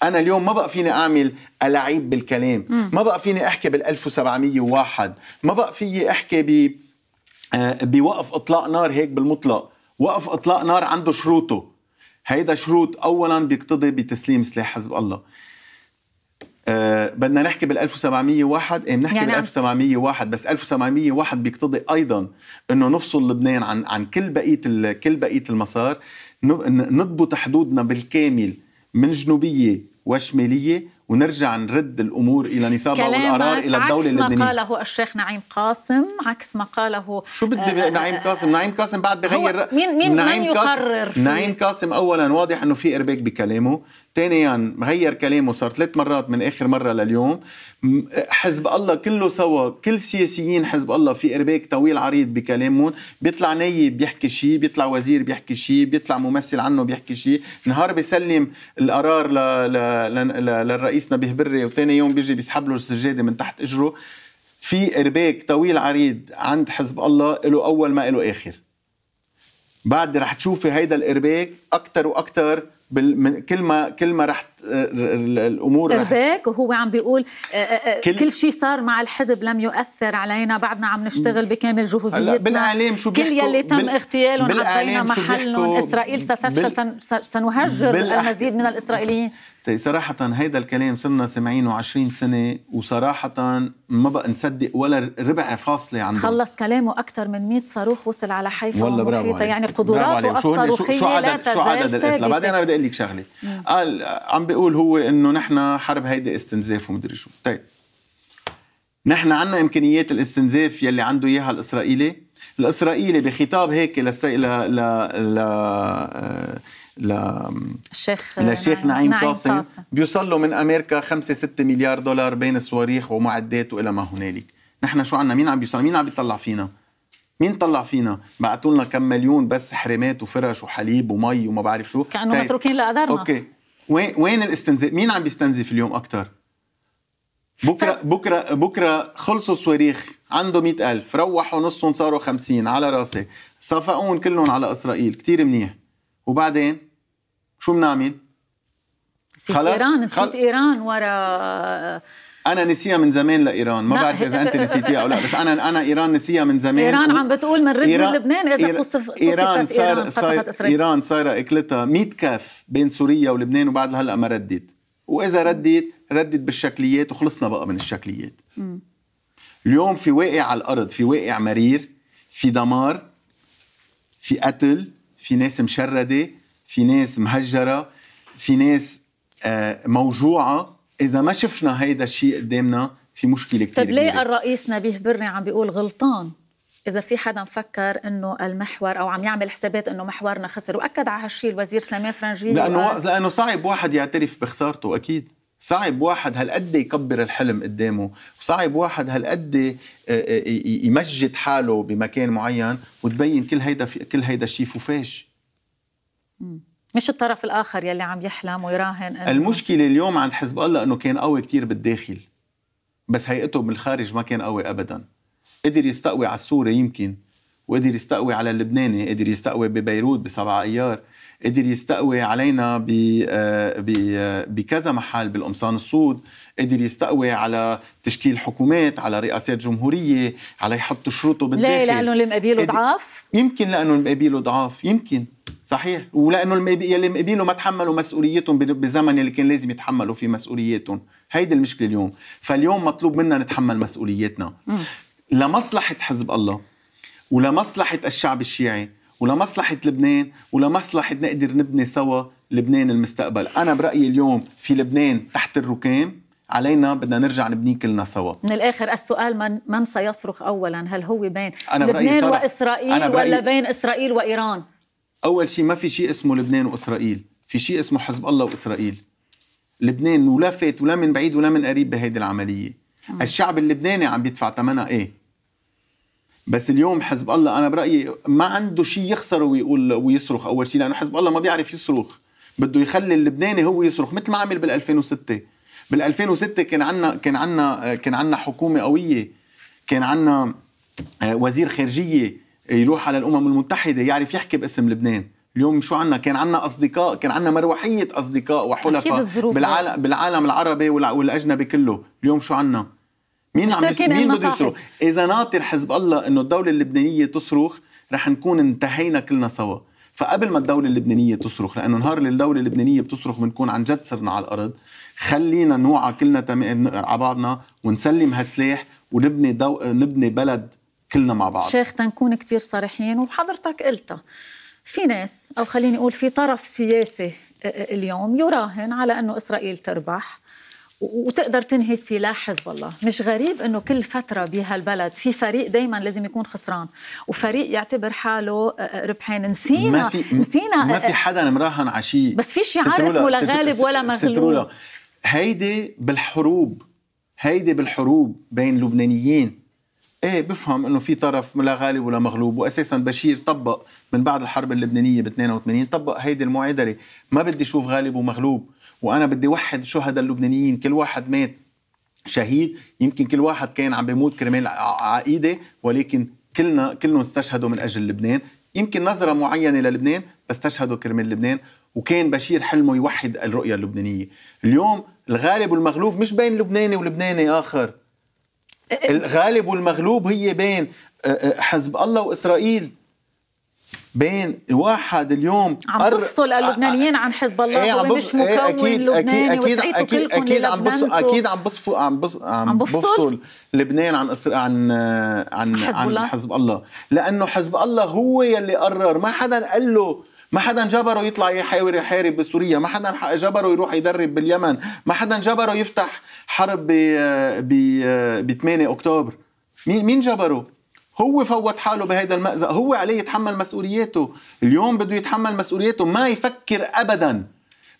انا اليوم ما بقى فيني اعمل الاعيب بالكلام م. ما بقى فيني احكي بال1701 ما بقى فيي احكي ب آه، بوقف اطلاق نار هيك بالمطلق وقف اطلاق نار عنده شروطه هيدا شروط اولا بيقتضي بتسليم سلاح حزب الله أه بدنا نحكي بال 1701 ايه بنحكي يعني بال 1701 بس 1701 بيقتضي ايضا انه نفصل لبنان عن عن كل بقيه كل بقيه المسار نضبط حدودنا بالكامل من جنوبية وشمالية ونرجع نرد الامور الى نصابها والقرار الى الدوله اللبنانيه عكس ما قاله الشيخ نعيم قاسم عكس ما قاله شو بدي آه، نعيم قاسم نعيم قاسم بعد بغير مين مين نعيم من يقرر قاسم نعيم قاسم اولا واضح انه في ارباك بكلامه ثانيا غير كلامه صار ثلاث مرات من اخر مره لليوم حزب الله كله سوا كل سياسيين حزب الله في ارباك طويل عريض بكلامهم بيطلع نايب بيحكي شيء بيطلع وزير بيحكي شيء بيطلع ممثل عنه بيحكي شيء نهار بيسلم القرار للرئيس رئيسنا بيهبري وثاني يوم بيجي بيسحب له السجاده من تحت اجره في ارباك طويل عريض عند حزب الله له اول ما له اخر بعد رح تشوفي هيدا الارباك اكثر واكثر من كل ما كل ما رح الامور ارباك وهو عم بيقول آه، آه، آه، كل, كل شيء صار مع الحزب لم يؤثر علينا بعدنا عم نشتغل بكامل جهوزيتنا بالاعلام شو بيحكوا كل يلي تم اغتيالهم عطينا محلهم اسرائيل ستفشل بال سنهجر بالأح... المزيد من الاسرائيليين صراحة هيدا الكلام صرنا سامعينه 20 سنة وصراحة ما بقى نصدق ولا ربع فاصلة عنده خلص كلامه أكثر من 100 صاروخ وصل على حيفا والله برافو عليك. يعني قدراته الصاروخية شو عدد لا شو عدد القتلى بعدين أنا بدي أقول لك شغلة قال عم بيقول هو إنه نحن حرب هيدي استنزاف ومدري شو طيب نحن عنا إمكانيات الاستنزاف يلي عنده إياها الإسرائيلي الإسرائيلي بخطاب هيك للسي... ل... ل... ل... ل الشيخ للشيخ نعيم, نعيم قاسم, قاسم. بيوصل من امريكا 5 6 مليار دولار بين صواريخ ومعدات والى ما هنالك نحن شو عنا مين عم بيوصل مين عم بيطلع فينا مين طلع فينا؟ بعثوا لنا كم مليون بس حريمات وفرش وحليب ومي وما بعرف شو كانه طيب. متروكين لقدرنا اوكي وين وين الاستنزاف؟ مين عم بيستنزف اليوم اكثر؟ بكره ف... طيب. بكره بكره خلصوا الصواريخ عنده مئة ألف روحوا نصهم صاروا خمسين على راسي صفقون كلهم على إسرائيل كتير منيح وبعدين شو بنعمل؟ نسيت خلص؟ ايران نسيت خل... ايران ورا انا نسيها من زمان لايران ما بعرف اذا انت نسيتيها او لا بس انا انا ايران نسيها من زمان ايران و... عم بتقول من رد إيران... من لبنان اذا قصف ايران صار صار ايران صايره اكلتها 100 كاف بين سوريا ولبنان وبعد هلا ما ردت واذا ردت ردت بالشكليات وخلصنا بقى من الشكليات م. اليوم في واقع على الارض في واقع مرير في دمار في قتل في ناس مشرده في ناس مهجره في ناس آه، موجوعه اذا ما شفنا هيدا الشيء قدامنا في مشكله كثير طيب ليه الرئيس نبيه بري عم بيقول غلطان إذا في حدا مفكر إنه المحور أو عم يعمل حسابات إنه محورنا خسر وأكد على هالشيء الوزير سليمان فرنجي لأنه و... لأنه صعب واحد يعترف بخسارته أكيد صعب واحد هالقد يكبر الحلم قدامه وصعب واحد هالقد آه، آه، يمجد حاله بمكان معين وتبين كل هيدا كل هيدا الشيء فوفاش مش الطرف الاخر يلي عم يحلم ويراهن إنه المشكله اليوم عند حزب الله انه كان قوي كتير بالداخل بس هيئته بالخارج ما كان قوي ابدا قدر يستقوي على السوري يمكن وقدر يستقوي على اللبناني قدر يستقوي ببيروت بسبعة ايار قدر يستقوي علينا ب آه، آه، بكذا محل بالقمصان السود قدر يستقوي على تشكيل حكومات على رئاسات جمهوريه على يحط شروطه بالداخل ليه لانه المقابيل ضعاف يمكن لانه المقابيل ضعاف يمكن صحيح ولانه اللي مقابله ما تحملوا مسؤوليتهم بزمن اللي كان لازم يتحملوا فيه مسؤولياتهم هيدي المشكله اليوم فاليوم مطلوب منا نتحمل مسؤولياتنا لمصلحه حزب الله ولمصلحه الشعب الشيعي ولمصلحه لبنان ولمصلحه نقدر نبني سوا لبنان المستقبل انا برايي اليوم في لبنان تحت الركام علينا بدنا نرجع نبنيه كلنا سوا من الاخر السؤال من من سيصرخ اولا هل هو بين أنا لبنان برأيي واسرائيل أنا برأيي ولا بين اسرائيل وايران اول شيء ما في شيء اسمه لبنان واسرائيل في شيء اسمه حزب الله واسرائيل لبنان ولا فات ولا من بعيد ولا من قريب بهيدي العمليه مم. الشعب اللبناني عم بيدفع ثمنها ايه بس اليوم حزب الله انا برايي ما عنده شيء يخسره ويقول ويصرخ اول شيء لانه حزب الله ما بيعرف يصرخ بده يخلي اللبناني هو يصرخ مثل ما عمل بال 2006 بال 2006 كان عنا كان عنا كان عنا حكومه قويه كان عنا آه، وزير خارجيه يروح على الامم المتحده يعرف يحكي باسم لبنان اليوم شو عنا كان عنا أصدقاء كان عنا مروحية أصدقاء وحلفاء بالعالم, بالعالم العربي والأجنبي كله اليوم شو عنا مين عم مين بده يصرخ إذا ناطر حزب الله إنه الدولة اللبنانية تصرخ رح نكون انتهينا كلنا سوا فقبل ما الدولة اللبنانية تصرخ لأنه نهار اللي الدولة اللبنانية بتصرخ بنكون عن جد صرنا على الأرض خلينا نوعى كلنا على بعضنا ونسلم هالسلاح ونبني دو... نبني بلد كلنا مع بعض شيخ تنكون كتير صريحين وحضرتك قلتها في ناس او خليني اقول في طرف سياسي آه، آه، اليوم يراهن على انه اسرائيل تربح وتقدر تنهي سلاح حزب الله مش غريب انه كل فتره بهالبلد في فريق دائما لازم يكون خسران وفريق يعتبر حاله آه، ربحان نسينا ما في نسينا ما في حدا مراهن على شيء بس في شعار اسمه لا غالب ولا مغلوب هيدي بالحروب هيدي بالحروب بين لبنانيين ايه بفهم انه في طرف لا غالب ولا مغلوب واساسا بشير طبق من بعد الحرب اللبنانيه ب 82 طبق هيدي المعادله ما بدي اشوف غالب ومغلوب وانا بدي وحد شهداء اللبنانيين كل واحد مات شهيد يمكن كل واحد كان عم بيموت كرمال عقيده ولكن كلنا كلهم استشهدوا من اجل لبنان يمكن نظره معينه للبنان بس استشهدوا كرمال لبنان وكان بشير حلمه يوحد الرؤيه اللبنانيه اليوم الغالب والمغلوب مش بين لبناني ولبناني اخر إيه. الغالب والمغلوب هي بين آه، آه، حزب الله واسرائيل بين واحد اليوم عم تفصل آه، اللبنانيين عن حزب الله ايه عم مش مكون ايه أكيد لبناني اكيد اكيد اكيد, أكيد عم بص اكيد عم بصفوا عم بص عم, عم بفصل لبنان عن أسر... عن عن حزب عن حزب الله لانه حزب الله هو يلي قرر ما حدا قال له ما حدا جبره يطلع يحاور يحارب بسوريا ما حدا جبره يروح يدرب باليمن ما حدا جبره يفتح حرب ب ب 8 اكتوبر مين مين جبره هو فوت حاله بهيدا المأزق هو عليه يتحمل مسؤولياته اليوم بده يتحمل مسؤولياته ما يفكر ابدا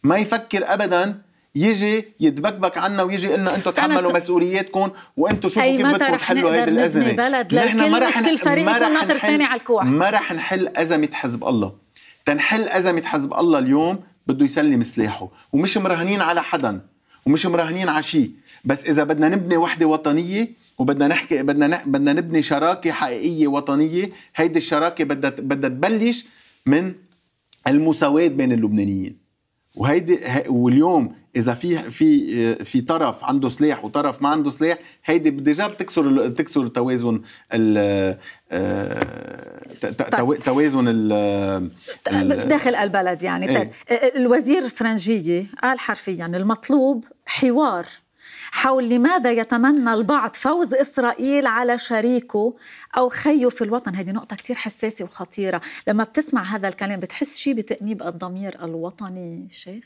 ما يفكر ابدا يجي يتبكبك عنا ويجي لنا انتم تحملوا س... مسؤولياتكم وانتم شوفوا كيف بدكم تحلوا هيدي الازمه نحن ما رح نحل ما رح نحل ازمه حزب الله تنحل أزمة حزب الله اليوم بده يسلم سلاحه ومش مراهنين على حدا ومش مراهنين على شيء بس إذا بدنا نبني وحدة وطنية وبدنا نحكي بدنا ن... بدنا نبني شراكة حقيقية وطنية هيدي الشراكة بدها بدها تبلش من المساواة بين اللبنانيين وهيدي واليوم اذا في في في طرف عنده سلاح وطرف ما عنده سلاح هيدي ديجا بتكسر بتكسر توازن ال آه، طيب. توازن ال داخل البلد يعني ايه؟ طيب، آه، آه، الوزير الفرنجيه قال حرفيا المطلوب حوار حول لماذا يتمنى البعض فوز إسرائيل على شريكه أو خيه في الوطن هذه نقطة كتير حساسة وخطيرة لما بتسمع هذا الكلام بتحس شيء بتأنيب الضمير الوطني شيخ؟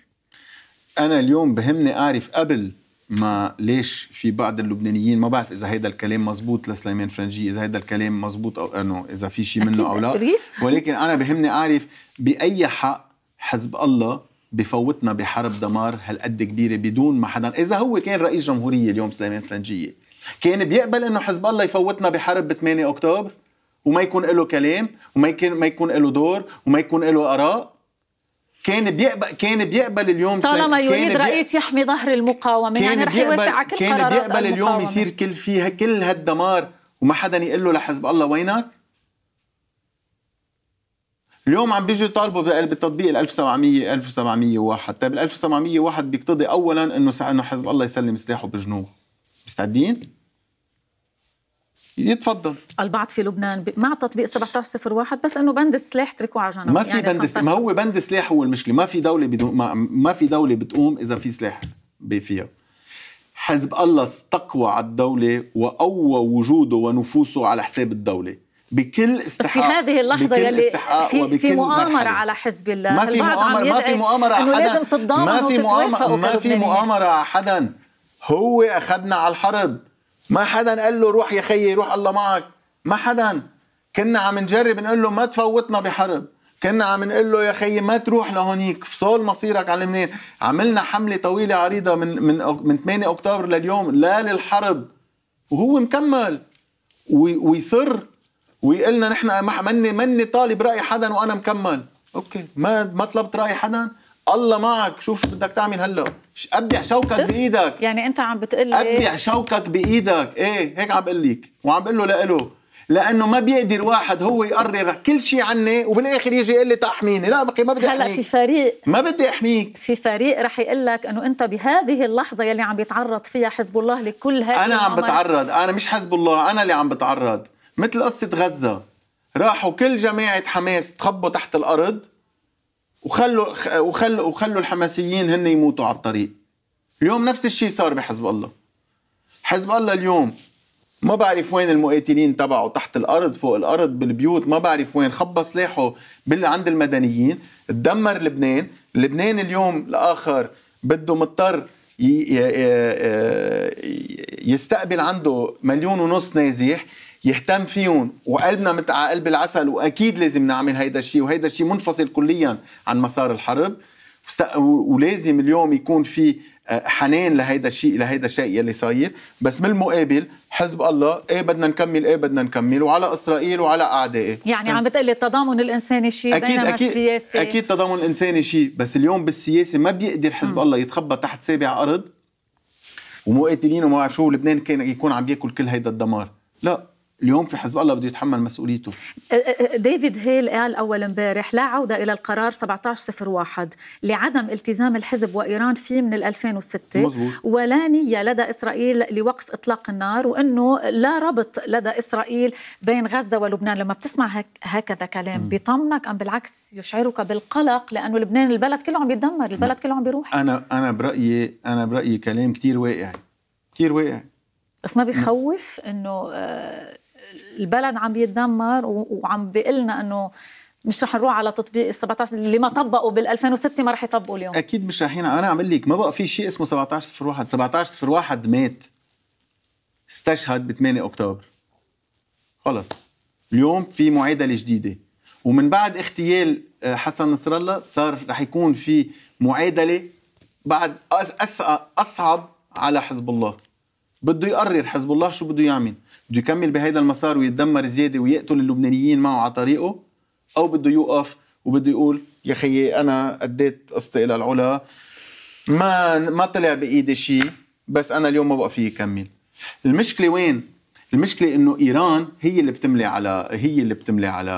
أنا اليوم بهمني أعرف قبل ما ليش في بعض اللبنانيين ما بعرف اذا هيدا الكلام مزبوط لسليمان فرنجي اذا هيدا الكلام مزبوط او انه اذا في شيء منه او لا ولكن انا بهمني اعرف باي حق حزب الله بفوتنا بحرب دمار هالقد كبيره بدون ما حدا اذا هو كان رئيس جمهوريه اليوم سليمان فرنجيه كان بيقبل انه حزب الله يفوتنا بحرب ب 8 اكتوبر وما يكون له كلام وما يكون ما يكون له دور وما يكون له اراء كان بيقبل كان بيقبل اليوم طالما يريد رئيس يحمي ظهر المقاومه يعني كان يعني رح يوافق على كل كان بيقبل المقاومة. اليوم يصير كل فيها كل هالدمار وما حدا يقول له لحزب الله وينك اليوم عم بيجوا يطالبوا بالتطبيق ال 1700 1701 طيب ال 1701 بيقتضي اولا انه انه حزب الله يسلم سلاحه بجنوب مستعدين؟ يتفضل البعض في لبنان مع تطبيق 1701 بس انه بند السلاح تركوه على جنب ما في يعني بند ما هو بند سلاح هو المشكله ما في دوله بدون ما, ما في دوله بتقوم اذا في سلاح فيها حزب الله استقوى على الدولة وقوى وجوده ونفوسه على حساب الدولة بكل استحقاق بس في هذه اللحظه يلي في, في مؤامره على حزب الله ما في مؤامره ما في مؤامره حدا لازم تتضامن ما في مؤامره ما في مؤامره على حدا هو اخذنا على الحرب ما حدا قال له روح يا خيي روح الله معك ما حدا كنا عم نجرب نقول له ما تفوتنا بحرب كنا عم نقول له يا خيي ما تروح لهونيك فصول مصيرك على لبنان عملنا حمله طويله عريضه من من من 8 اكتوبر لليوم لا للحرب وهو مكمل ويصر ويقلنا نحن ما مني مني طالب راي حدا وانا مكمل اوكي ما ما طلبت راي حدا الله معك شوف شو بدك تعمل هلا ابدع شوكك بايدك يعني انت عم بتقول لي ابدع شوكك بايدك ايه هيك عم بقول لك وعم بقول له لإله لانه ما بيقدر واحد هو يقرر كل شيء عني وبالاخر يجي يقول لي تحميني لا بقي ما بدي احميك هلا في فريق ما بدي احميك في فريق رح يقول لك انه انت بهذه اللحظه يلي عم بيتعرض فيها حزب الله لكل هذه انا عم بتعرض انا مش حزب الله انا اللي عم بتعرض مثل قصة غزة راحوا كل جماعة حماس تخبوا تحت الأرض وخلوا وخلوا وخلوا الحماسيين هن يموتوا على الطريق اليوم نفس الشيء صار بحزب الله حزب الله اليوم ما بعرف وين المقاتلين تبعه تحت الارض فوق الارض بالبيوت ما بعرف وين خبى سلاحه بال عند المدنيين تدمر لبنان لبنان اليوم الاخر بده مضطر يستقبل عنده مليون ونص نازح يهتم فيهم وقلبنا مثل قلب العسل واكيد لازم نعمل هيدا الشيء وهيدا الشيء منفصل كليا عن مسار الحرب ولازم اليوم يكون في آه، حنان لهيدا الشيء لهيدا الشيء يلي صاير بس من المقابل حزب الله ايه بدنا نكمل ايه بدنا نكمل وعلى اسرائيل وعلى اعدائه يعني عم بتقلي التضامن الانساني شيء أكيد بينما أكيد السياسي اكيد التضامن الانساني شيء بس اليوم بالسياسه ما بيقدر حزب م. الله يتخبى تحت سابع ارض ومقاتلين وما بعرف شو لبنان كان يكون عم ياكل كل هيدا الدمار لا اليوم في حزب الله بده يتحمل مسؤوليته أه، أه، أه، ديفيد هيل قال اول امبارح لا عوده الى القرار 1701 لعدم التزام الحزب وايران فيه من 2006 مزبوط. ولا نيه لدى اسرائيل لوقف اطلاق النار وانه لا ربط لدى اسرائيل بين غزه ولبنان لما بتسمع هك هكذا كلام بيطمنك ام بالعكس يشعرك بالقلق لانه لبنان البلد كله عم يتدمر البلد كله عم بيروح انا انا برايي انا برايي كلام كثير واقعي كثير واقعي بس ما بيخوف انه البلد عم بيتدمر وعم بيقلنا انه مش رح نروح على تطبيق ال 17 اللي ما طبقوا بال 2006 ما رح يطبقوا اليوم اكيد مش رح انا عم اقول لك ما بقى في شيء اسمه 1701 1701 مات استشهد ب 8 اكتوبر خلص اليوم في معادله جديده ومن بعد اغتيال آه، حسن نصر الله صار رح يكون في معادله بعد اصعب على حزب الله بده يقرر حزب الله شو بده يعمل بده يكمل بهيدا المسار ويتدمر زياده ويقتل اللبنانيين معه على طريقه او بده يوقف وبده يقول يا خيي انا اديت قصتي الى العلا ما ما طلع بايدي شيء بس انا اليوم ما بقى فيي كمل المشكله وين المشكله انه ايران هي اللي بتملي على هي اللي بتملي على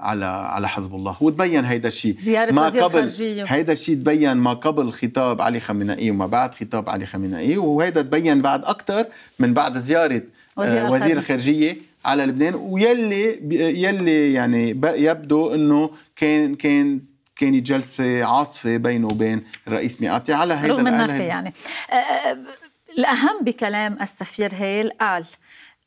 على على حزب الله وتبين هيدا الشيء زيارة ما وزير قبل هيدا الشيء تبين ما قبل خطاب علي خامنئي وما بعد خطاب علي خامنئي وهيدا تبين بعد اكثر من بعد زياره وزير, آه، وزير الخارجيه على لبنان ويلي يلي يعني يبدو انه كان كان كانت جلسه عاصفه بينه وبين الرئيس ميقاتي على هذا رغم النفي يعني آه، آه، الاهم بكلام السفير هيل قال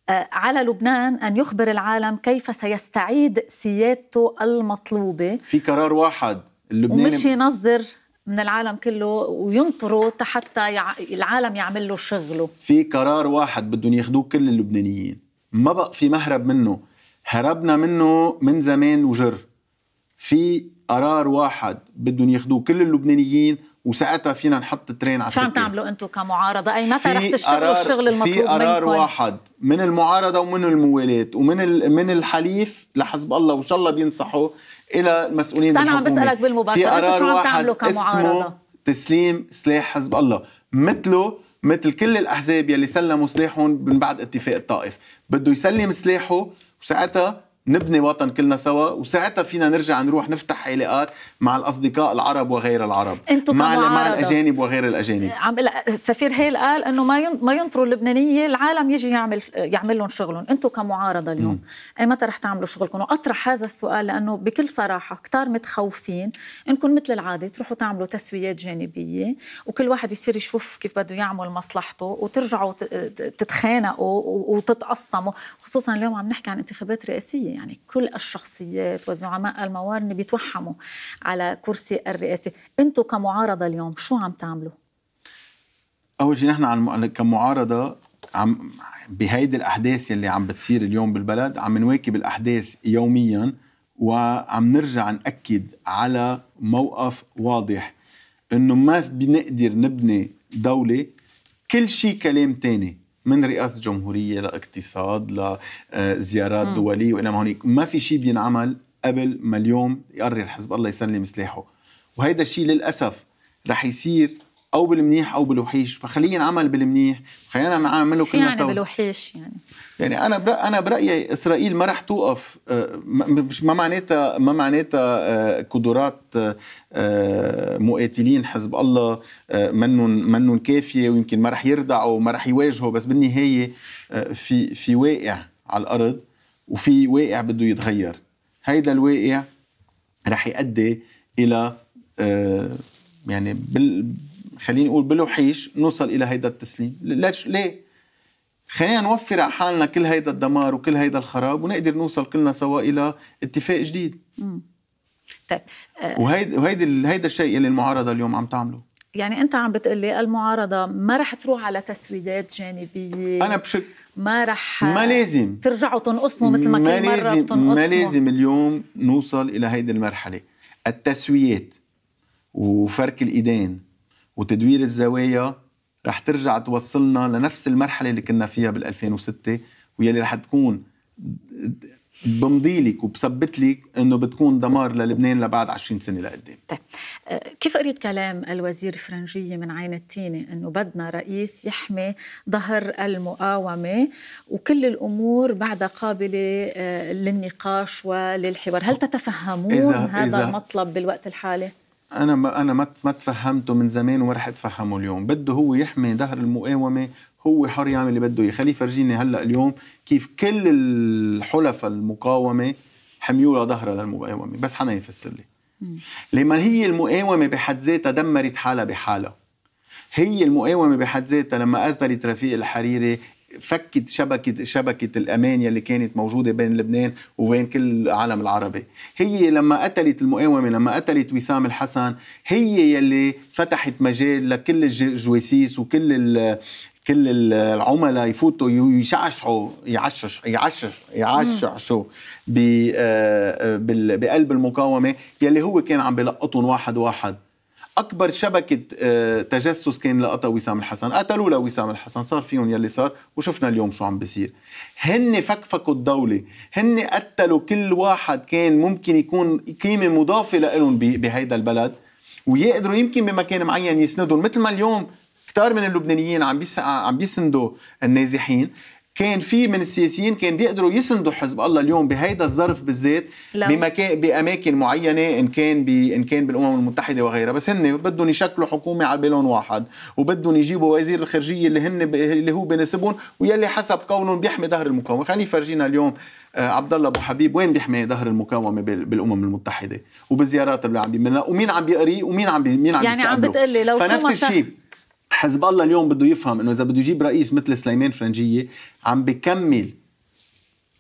على لبنان أن يخبر العالم كيف سيستعيد سيادته المطلوبة في قرار واحد اللبناني ومش ينظر من العالم كله وينطروا حتى يع... العالم يعمل له شغله في قرار واحد بدهم ياخذوه كل اللبنانيين ما بقى في مهرب منه هربنا منه من زمان وجر في قرار واحد بدهم ياخذوه كل اللبنانيين وساعتها فينا نحط ترين على شو عم تعملوا انتم كمعارضه اي متى رح تشتغلوا الشغل المطلوب في قرار منكم؟ واحد من المعارضه ومن الموالاه ومن من الحليف لحزب الله وان شاء الله بينصحوا الى المسؤولين بس انا عم بسالك بالمباشره انتم شو عم تعملوا كمعارضه؟ تسليم سلاح حزب الله مثله مثل كل الاحزاب يلي سلموا سلاحهم من بعد اتفاق الطائف بده يسلم سلاحه وساعتها نبني وطن كلنا سوا وساعتها فينا نرجع نروح نفتح علاقات مع الاصدقاء العرب وغير العرب مع مع الاجانب وغير الاجانب عم السفير هيل قال انه ما ما ينطروا اللبنانيه العالم يجي يعمل يعمل لهم شغلهم انتم كمعارضه اليوم اي متى رح تعملوا شغلكم واطرح هذا السؤال لانه بكل صراحه كتار متخوفين انكم مثل العاده تروحوا تعملوا تسويات جانبيه وكل واحد يصير يشوف كيف بده يعمل مصلحته وترجعوا تتخانقوا وتتقسموا خصوصا اليوم عم نحكي عن انتخابات رئاسيه يعني كل الشخصيات وزعماء الموارد بيتوهموا على كرسي الرئاسي انتم كمعارضه اليوم شو عم تعملوا اول شيء نحن كمعارضه عم بهيدي الاحداث اللي عم بتصير اليوم بالبلد عم نواكب الاحداث يوميا وعم نرجع ناكد على موقف واضح انه ما بنقدر نبني دوله كل شيء كلام تاني من رئاسه جمهوريه لاقتصاد لزيارات آه، دوليه والى ما هونيك ما في شيء بينعمل قبل ما اليوم يقرر حزب الله يسلم سلاحه وهيدا الشيء للاسف رح يصير او بالمنيح او بالوحيش فخلينا نعمل بالمنيح خلينا نعمله كلنا يعني سوا بالوحيش يعني يعني انا برأ... انا برايي اسرائيل ما رح توقف آه، مش ما معناتها ما معناتها آه، قدرات آه، مقاتلين حزب الله منن منن كافيه ويمكن ما رح يردعوا وما رح يواجهوا بس بالنهايه في في واقع على الارض وفي واقع بده يتغير هيدا الواقع رح يؤدي الى آه، يعني بال خليني اقول بالوحيش نوصل الى هيدا التسليم ليش ليه خلينا نوفر على حالنا كل هيدا الدمار وكل هيدا الخراب ونقدر نوصل كلنا سوا الى اتفاق جديد مم. طيب وهيدا آه، وهيدا هيدا الشيء اللي المعارضه اليوم عم تعمله يعني انت عم بتقلي المعارضه ما رح تروح على تسويدات جانبيه انا بشك ما رح ما لازم ترجعوا تنقصموا مثل ما, ما كل مره بتنقصموا ما لازم اليوم نوصل الى هيدي المرحله التسويات وفرك الايدين وتدوير الزوايا رح ترجع توصلنا لنفس المرحله اللي كنا فيها بال2006 ويلي رح تكون بمضي لك وبثبت لك انه بتكون دمار للبنان لبعد 20 سنه لقدام طيب آه، كيف قريت كلام الوزير فرنجية من عين التينه انه بدنا رئيس يحمي ظهر المقاومه وكل الامور بعدها قابله آه، للنقاش وللحوار هل تتفهمون إذا هذا إذا المطلب بالوقت الحالي انا ما انا ما ما تفهمته من زمان وما رح اتفهمه اليوم بده هو يحمي ظهر المقاومه هو حر يعمل اللي بده اياه خليه يفرجيني هلا اليوم كيف كل الحلفاء المقاومه حميوها ظهرها للمقاومه بس حدا يفسر لي لما هي المقاومه بحد ذاتها دمرت حالها بحالها هي المقاومه بحد ذاتها لما قتلت رفيق الحريري فكت شبكة شبكة الأمان يلي كانت موجودة بين لبنان وبين كل العالم العربي هي لما قتلت المقاومة لما قتلت وسام الحسن هي يلي فتحت مجال لكل الجواسيس وكل كل العملاء يفوتوا يشعشعوا يعشش يعشش يعششوا آه، آه، بقلب المقاومه يلي هو كان عم بلقطهم واحد واحد اكبر شبكه آه، تجسس كان لقطها وسام الحسن قتلوا وسام الحسن صار فيهم يلي صار وشفنا اليوم شو عم بيصير هن فكفكوا الدوله هن قتلوا كل واحد كان ممكن يكون قيمه مضافه لهم بهيدا البلد ويقدروا يمكن بمكان معين يسندهم مثل ما اليوم كتار من اللبنانيين عم بيس... عم بيسندوا النازحين كان في من السياسيين كان بيقدروا يسندوا حزب الله اليوم بهيدا الظرف بالذات بمكان باماكن معينه ان كان ب... ان كان بالامم المتحده وغيرها بس هن بدهم يشكلوا حكومه على بالون واحد وبدهم يجيبوا وزير الخارجيه اللي هن ب... اللي هو بناسبهم ويلي حسب قولهم بيحمي ظهر المقاومه خليني فرجينا اليوم آه، عبد الله ابو حبيب وين بيحمي ظهر المقاومه بالامم المتحده وبالزيارات اللي عم بيعملها ومين عم بيقري ومين عم بي... مين عم يعني عم بتقلي لو فنفس الشيء حزب الله اليوم بده يفهم انه اذا بده يجيب رئيس مثل سليمان فرنجيه عم بكمل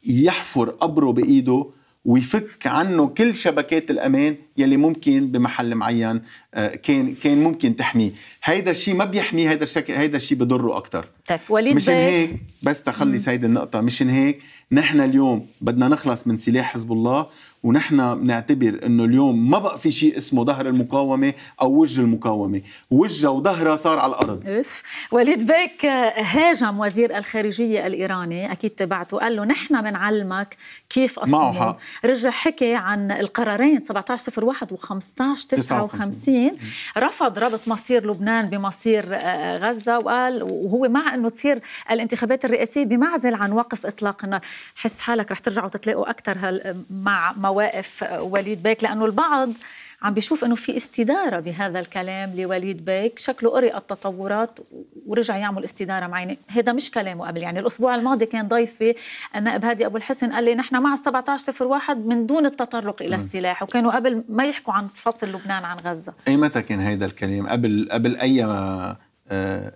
يحفر قبره بايده ويفك عنه كل شبكات الامان يلي ممكن بمحل معين آه، كان كان ممكن تحميه هيدا الشيء ما بيحميه هيدا الشك... هيدا الشيء بضره اكثر طيب وليد مشان هيك بس تخلص هيدي النقطه مشان هيك نحن اليوم بدنا نخلص من سلاح حزب الله ونحن بنعتبر انه اليوم ما بقى في شيء اسمه ظهر المقاومه او وجه المقاومه وجهها وظهرها صار على الارض أف. وليد بيك هاجم وزير الخارجيه الايراني اكيد تبعته قال له نحن بنعلمك كيف الصمود رجع حكي عن القرارين 1701 و 1559 رفض ربط مصير لبنان بمصير آه، غزه وقال وهو مع انه تصير الانتخابات الرئاسيه بمعزل عن وقف اطلاق النار حس حالك رح ترجعوا تتلاقوا اكثر مع واقف وليد بيك لانه البعض عم بيشوف انه في استداره بهذا الكلام لوليد بيك شكله قرئ التطورات ورجع يعمل استداره معينه هذا مش كلامه قبل يعني الاسبوع الماضي كان ضيفي النائب هادي ابو الحسن قال لي نحن مع ال 1701 من دون التطرق الى السلاح وكانوا قبل ما يحكوا عن فصل لبنان عن غزه اي متى كان هذا الكلام قبل قبل اي آه،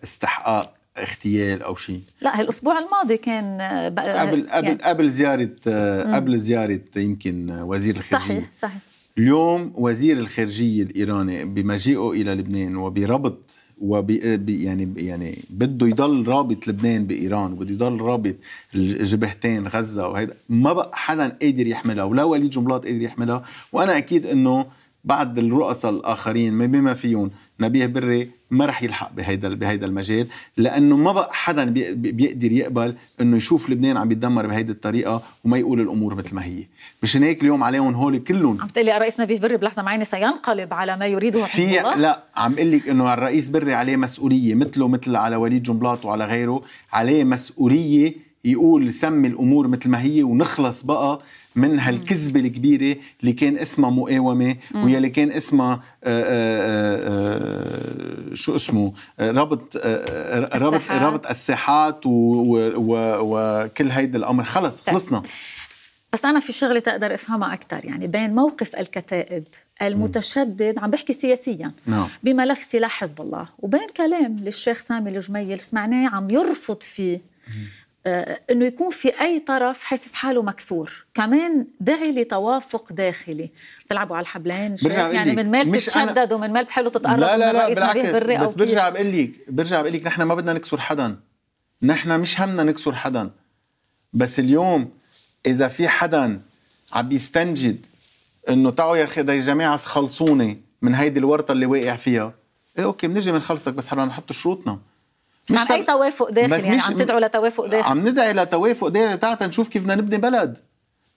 استحقاق اغتيال او شيء لا هالاسبوع الماضي كان قبل آه، آه، قبل يعني. قبل زياره آه، قبل زياره يمكن وزير الخارجيه صحيح صحيح اليوم وزير الخارجيه الايراني بمجيئه الى لبنان وبربط وب يعني يعني بده يضل رابط لبنان بايران وبده يضل رابط الجبهتين غزه وهيدا ما بقى حدا قادر يحملها ولا وليد جملات قادر يحملها وانا اكيد انه بعد الرؤساء الاخرين بما فيهم نبيه بري ما رح يلحق بهيدا بهيدا المجال لانه ما بقى حدا بيقدر يقبل انه يشوف لبنان عم يتدمر بهيدي الطريقه وما يقول الامور مثل ما هي مشان هيك اليوم عليهم هول كلهم عم تقلي الرئيس نبيه بري بلحظه معينه سينقلب على ما يريده في لا عم اقول لك انه الرئيس بري عليه مسؤوليه مثله مثل على وليد جنبلاط وعلى غيره عليه مسؤوليه يقول سمي الامور مثل ما هي ونخلص بقى من هالكذبة الكبيرة اللي كان اسمها مقاومة ويا اللي كان اسمها آه، آه، آه، شو اسمه ربط ربط ربط الساحات وكل هيدا الأمر خلص طيب. خلصنا بس أنا في شغلة تقدر أفهمها أكثر يعني بين موقف الكتائب المتشدد عم بحكي سياسيا نعم. بملف سلاح حزب الله وبين كلام للشيخ سامي الجميل سمعناه عم يرفض فيه آه، انه يكون في اي طرف حاسس حاله مكسور كمان دعي لتوافق داخلي بتلعبوا على الحبلين برجع يعني من مال بتتشدد ومن مال بتحاولوا تتقرب لا لا لا بالعكس بس برجع بقول لك برجع بقول لك نحن ما بدنا نكسر حدا نحن مش همنا نكسر حدا بس اليوم اذا في حدا عم بيستنجد انه تعوا يا اخي يا جماعه خلصوني من هيدي الورطه اللي واقع فيها ايه اوكي بنجي بنخلصك بس هلا نحط شروطنا مش عن اي توافق داخلي يعني مش عم تدعو لتوافق داخلي عم ندعي لتوافق داخلي تعال نشوف كيف بدنا نبني بلد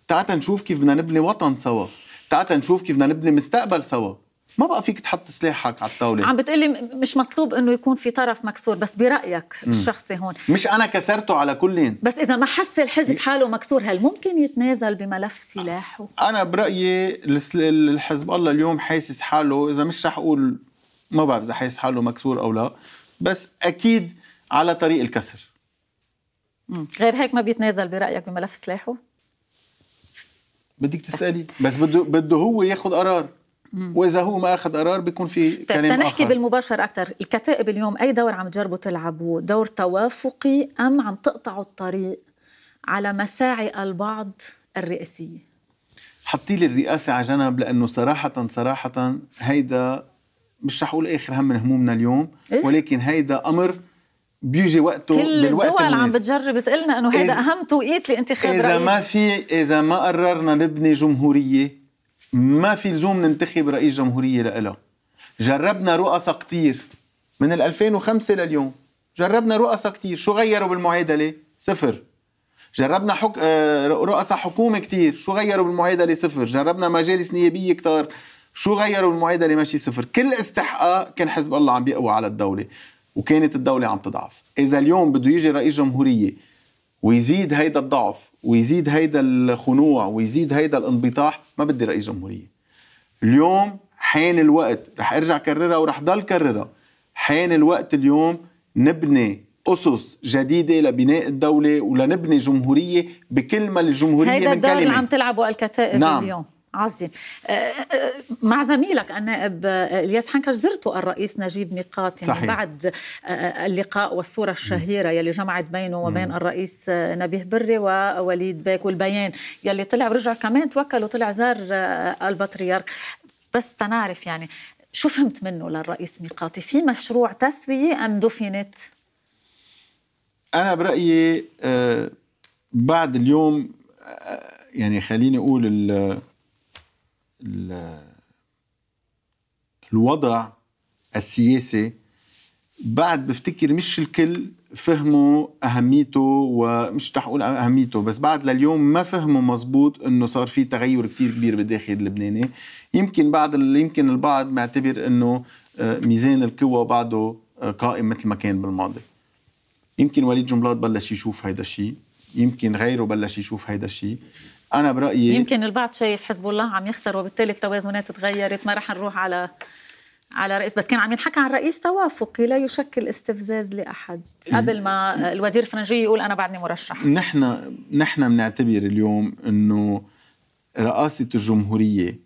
تعال نشوف كيف بدنا نبني وطن سوا تعال نشوف كيف بدنا نبني مستقبل سوا ما بقى فيك تحط سلاحك على الطاوله عم بتقلي مش مطلوب انه يكون في طرف مكسور بس برايك م. الشخصي هون مش انا كسرته على كلين بس اذا ما حس الحزب حاله مكسور هل ممكن يتنازل بملف سلاحه انا برايي الحزب الله اليوم حاسس حاله اذا مش رح اقول ما بعرف اذا حاسس حاله مكسور او لا بس اكيد على طريق الكسر غير هيك ما بيتنازل برايك بملف سلاحه بدك تسالي بس بده بده هو ياخذ قرار واذا هو ما اخذ قرار بيكون في طيب كلام تنحكي بالمباشر اكثر الكتائب اليوم اي دور عم تجربوا تلعبوا دور توافقي ام عم تقطعوا الطريق على مساعي البعض الرئاسيه حطي لي الرئاسه على جنب لانه صراحه صراحه هيدا مش رح اقول اخر هم من همومنا اليوم إيه؟ ولكن هيدا امر بيجي وقته كل بالوقت الدول عم بتجرب تقلنا انه هذا اهم توقيت لانتخاب رئيس اذا ما في اذا ما قررنا نبني جمهوريه ما في لزوم ننتخب رئيس جمهوريه لإلها جربنا رؤساء كثير من ال 2005 لليوم جربنا رؤساء كثير شو غيروا بالمعادله صفر جربنا حك... آه، رؤساء حكومه كثير شو غيروا بالمعادله صفر جربنا مجالس نيابيه كثار شو غيروا المعادله ماشي صفر كل استحقاق كان حزب الله عم بيقوى على الدوله وكانت الدولة عم تضعف إذا اليوم بده يجي رئيس جمهورية ويزيد هيدا الضعف ويزيد هيدا الخنوع ويزيد هيدا الانبطاح ما بدي رئيس جمهورية اليوم حان الوقت رح ارجع كررها ورح ضل كررها حان الوقت اليوم نبني أسس جديدة لبناء الدولة ولنبني جمهورية بكل ما الجمهورية من كلمة هيدا الدور اللي عم تلعبه الكتائب نعم. اليوم عظيم آه، آه، مع زميلك النائب آه، الياس حنكش زرتوا الرئيس نجيب يعني صحيح. بعد اللقاء والصورة الشهيرة يلي جمعت بينه وبين م. الرئيس نبيه بري ووليد بيك والبيان يلي طلع ورجع كمان توكل وطلع زار البطريرك بس تنعرف يعني شو فهمت منه للرئيس ميقاتي في مشروع تسوية أم دفنت؟ أنا برأيي بعد اليوم يعني خليني أقول الوضع السياسي بعد بفتكر مش الكل فهموا اهميته ومش رح اقول اهميته بس بعد لليوم ما فهموا مزبوط انه صار في تغير كتير كبير بالداخل اللبناني يمكن بعد يمكن البعض معتبر انه آه، ميزان القوى بعده آه، قائم مثل ما كان بالماضي يمكن وليد جملات بلش يشوف هيدا الشيء يمكن غيره بلش يشوف هيدا الشيء انا برايي يمكن البعض شايف حزب الله عم يخسر وبالتالي التوازنات تغيرت ما رح نروح على على رئيس بس كان عم ينحكى عن رئيس توافقي لا يشكل استفزاز لاحد قبل ما الوزير الفرنجي يقول انا بعدني مرشح نحن نحن بنعتبر اليوم انه رئاسه الجمهوريه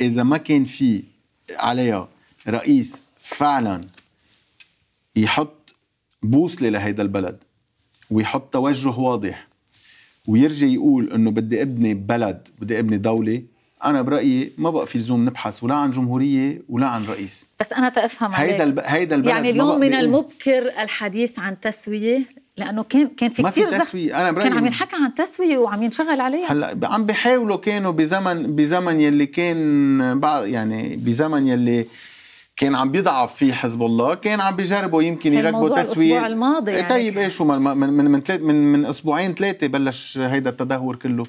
اذا ما كان في عليها رئيس فعلا يحط بوصله لهيدا البلد ويحط توجه واضح ويرجع يقول انه بدي ابني بلد بدي ابني دوله انا برايي ما بقى في لزوم نبحث ولا عن جمهوريه ولا عن رئيس بس انا تفهم عليك هيدا الب... هيدا البلد يعني اليوم من المبكر الحديث عن تسويه لانه كان كان في كثير تسويه زح... انا برأيي كان عم ينحكى عن تسويه وعم ينشغل عليها هلا عم بيحاولوا كانوا بزمن بزمن يلي كان بعض يعني بزمن يلي كان عم بيضعف فيه حزب الله كان عم بيجربوا يمكن يركبوا تسوية الاسبوع الماضي يعني طيب ايه شو من من من, من, من اسبوعين ثلاثه بلش هيدا التدهور كله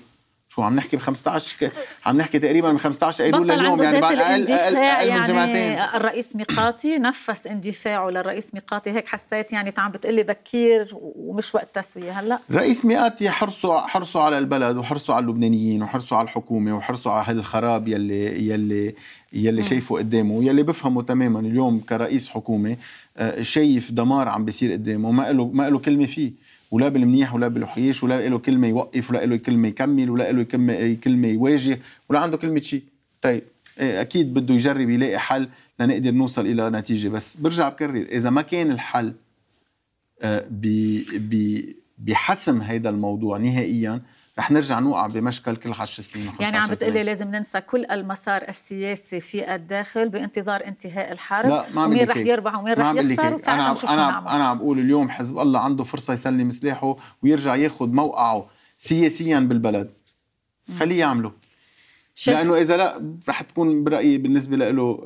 شو عم نحكي ب 15 عم نحكي تقريبا من 15 ايلول لليوم يعني بعد اقل اقل, أقل يعني من جمعتين الرئيس ميقاتي نفس اندفاعه للرئيس ميقاتي هيك حسيت يعني عم بتقلي بكير ومش وقت تسويه هلا الرئيس ميقاتي حرصه حرصه على البلد وحرصه على اللبنانيين وحرصه على الحكومه وحرصه على هالخراب يلي يلي يلي شايفه قدامه يلي بفهمه تماما اليوم كرئيس حكومه آه، شايف دمار عم بيصير قدامه ما له ما له كلمه فيه ولا بالمنيح ولا بالوحيش ولا له كلمه يوقف ولا له كلمه يكمل ولا له كلمه كلمه يواجه ولا عنده كلمه شيء طيب آه، اكيد بده يجرب يلاقي حل لنقدر نوصل الى نتيجه بس برجع بكرر اذا ما كان الحل آه، بحسم هيدا الموضوع نهائيا رح نرجع نوقع بمشكل كل 10 سنين يعني عم بتقلي لازم ننسى كل المسار السياسي في الداخل بانتظار انتهاء الحرب لا ما عم ومين رح يربح ومين رح يخسر وساعتها انا انا انا عم بقول اليوم حزب الله عنده فرصه يسلم سلاحه ويرجع ياخذ موقعه سياسيا بالبلد خليه يعمله لانه اذا لا رح تكون برايي بالنسبه له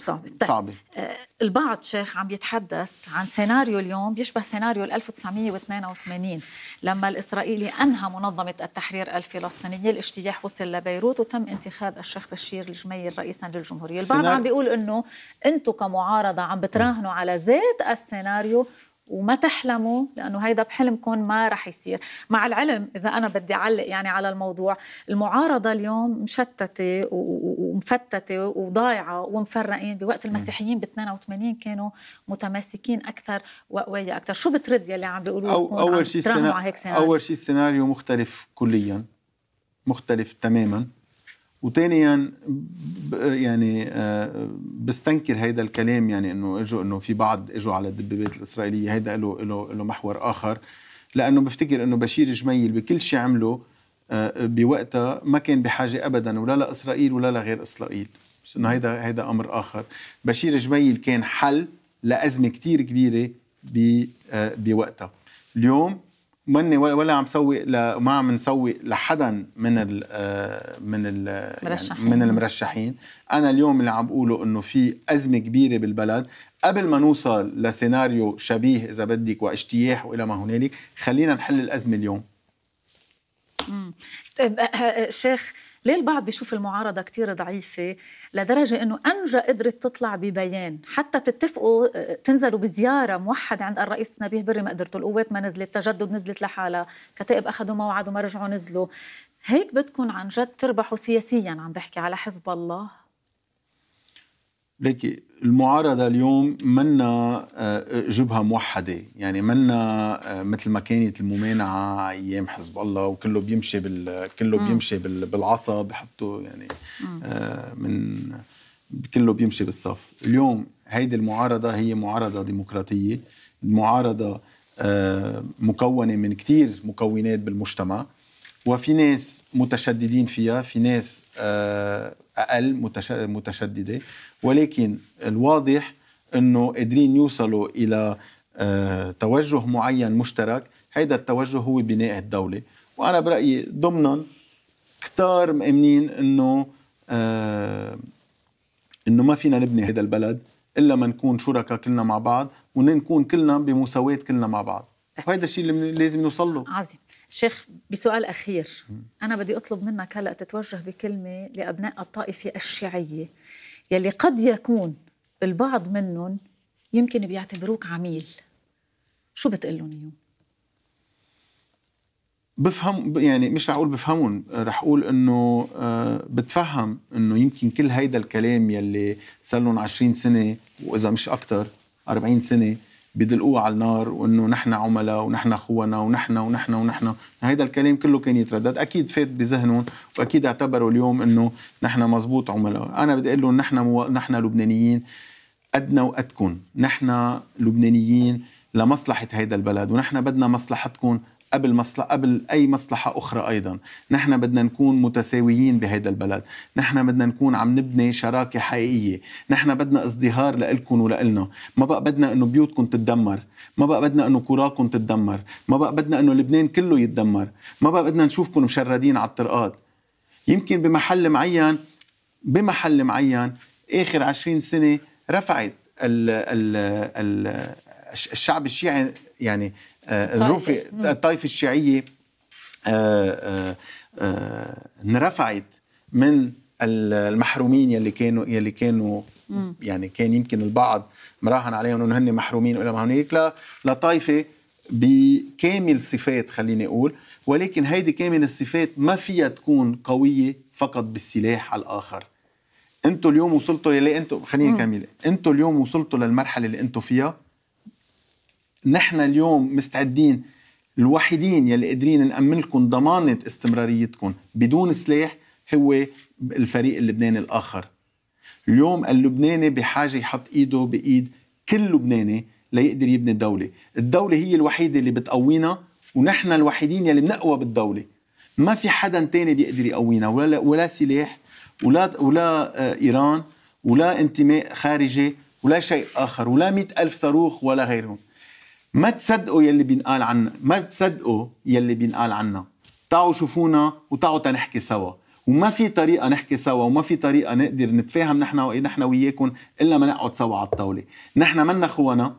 صعبة طيب. صعبة آه، البعض شيخ عم يتحدث عن سيناريو اليوم بيشبه سيناريو 1982 لما الإسرائيلي أنهى منظمة التحرير الفلسطينية الاجتياح وصل لبيروت وتم انتخاب الشيخ بشير الجميل رئيسا للجمهورية البعض سيناريو. عم بيقول أنه أنتم كمعارضة عم بتراهنوا على زيت السيناريو وما تحلموا لانه هيدا بحلمكم ما رح يصير مع العلم اذا انا بدي اعلق يعني على الموضوع المعارضه اليوم مشتته ومفتته وضايعه ومفرقين بوقت المسيحيين ب 88 كانوا متماسكين اكثر واقوياء اكثر شو بترد يلي عم بيقولوا أو اول شيء السنا... اول شيء السيناريو مختلف كليا مختلف تماما وثانيا يعني آه، بستنكر هيدا الكلام يعني انه اجوا انه في بعض اجوا على الدبابات الاسرائيليه هيدا له له له محور اخر لانه بفتكر انه بشير جميل بكل شيء عمله آه، بوقتها ما كان بحاجه ابدا ولا لاسرائيل ولا لغير اسرائيل بس انه هيدا هيدا امر اخر بشير جميل كان حل لازمه كتير كبيره آه، بوقتها اليوم ماني ولا عم سوي ما عم نسوي لحدا من ال آه، من ال من, يعني من المرشحين انا اليوم اللي عم بقوله انه في ازمه كبيره بالبلد قبل ما نوصل لسيناريو شبيه اذا بدك واجتياح والى ما هنالك خلينا نحل الازمه اليوم طيب، أه، أه، شيخ ليه البعض بيشوف المعارضة كتير ضعيفة لدرجة أنه أنجا قدرت تطلع ببيان حتى تتفقوا تنزلوا بزيارة موحدة عند الرئيس نبيه بري ما قدرتوا القوات ما نزلت تجدد نزلت لحالها كتائب أخذوا موعد وما رجعوا نزلوا هيك بدكم عن جد تربحوا سياسيا عم بحكي على حزب الله ليكي المعارضة اليوم منا آه، جبهة موحدة يعني منا آه، مثل ما كانت الممانعة أيام حزب الله وكله بيمشي بال... كله م. بيمشي بالعصا بحطوا يعني م. آه، من كله بيمشي بالصف اليوم هيدي المعارضة هي معارضة ديمقراطية المعارضة مكونة من كثير مكونات بالمجتمع وفي ناس متشددين فيها في ناس أقل متشددة ولكن الواضح انه قادرين يوصلوا الى آه، توجه معين مشترك هيدا التوجه هو بناء الدولة وأنا برأيي ضمنا كتار مأمنين أنه آه أنه ما فينا نبني هذا البلد إلا ما نكون شركاء كلنا مع بعض ونكون كلنا بمساواة كلنا مع بعض وهذا الشيء اللي لازم نوصل له عظيم شيخ بسؤال أخير أنا بدي أطلب منك هلأ تتوجه بكلمة لأبناء الطائفة الشيعية يلي قد يكون البعض منهم يمكن بيعتبروك عميل شو بتقلهم اياه؟ بفهم يعني مش رح اقول بفهمهم رح اقول انه آه بتفهم انه يمكن كل هيدا الكلام يلي صار لهم 20 سنه واذا مش اكثر 40 سنه بيدلقوه على النار وانه نحن عملاء ونحن اخونا ونحن ونحن ونحن هيدا الكلام كله كان يتردد اكيد فات بذهنهم واكيد اعتبروا اليوم انه نحن مزبوط عملاء انا بدي اقول لهم نحن مو... نحن لبنانيين قدنا وقدكم نحن لبنانيين لمصلحة هيدا البلد ونحن بدنا مصلحتكم قبل مصلحة قبل أي مصلحة أخرى أيضا نحن بدنا نكون متساويين بهيدا البلد نحن بدنا نكون عم نبني شراكة حقيقية نحن بدنا ازدهار لإلكم ولإلنا ما بقى بدنا أنه بيوتكم تتدمر ما بقى بدنا أنه كراكم تتدمر ما بقى بدنا أنه لبنان كله يتدمر ما بقى بدنا نشوفكم مشردين على الطرقات يمكن بمحل معين بمحل معين آخر عشرين سنة رفعت الـ الـ الـ الشعب الشيعي يعني آه، طيب، الروفي الطائفه الشيعيه آه، آه، انرفعت من المحرومين يلي كانوا يلي كانوا مم. يعني كان يمكن البعض مراهن عليهم انه هن محرومين والى ما هنالك لطائفه بكامل صفات خليني اقول ولكن هيدي كامل الصفات ما فيها تكون قويه فقط بالسلاح على الاخر انتم اليوم وصلتوا للي انتم خليني كامل انتم اليوم وصلتوا للمرحله اللي انتم فيها نحن اليوم مستعدين الوحيدين يلي قادرين نأمن لكم ضمانة استمراريتكم بدون سلاح هو الفريق اللبناني الآخر اليوم اللبناني بحاجة يحط إيده بإيد كل لبناني ليقدر يبني الدولة الدولة هي الوحيدة اللي بتقوينا ونحن الوحيدين يلي بنقوى بالدولة ما في حدا تاني بيقدر يقوينا ولا ولا سلاح ولا ولا آه، ايران ولا انتماء خارجي ولا شيء اخر ولا مئة ألف صاروخ ولا غيرهم ما تصدقوا يلي بينقال عنا ما تصدقوا يلي بينقال عنا تعوا شوفونا وتعوا تنحكي سوا وما في طريقه نحكي سوا وما في طريقه نقدر نتفاهم نحن نحن وياكم الا ما نقعد سوا على الطاوله نحن منا اخوانا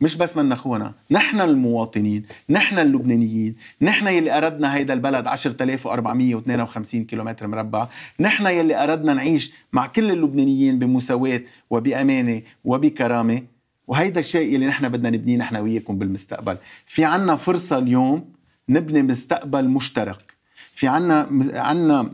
مش بس منا اخوانا نحن المواطنين نحن اللبنانيين نحن يلي اردنا هيدا البلد 10452 كيلومتر مربع نحن يلي اردنا نعيش مع كل اللبنانيين بمساواه وبامانه وبكرامه وهيدا الشيء اللي نحن بدنا نبنيه نحن وياكم بالمستقبل في عنا فرصة اليوم نبني مستقبل مشترك في عنا عنا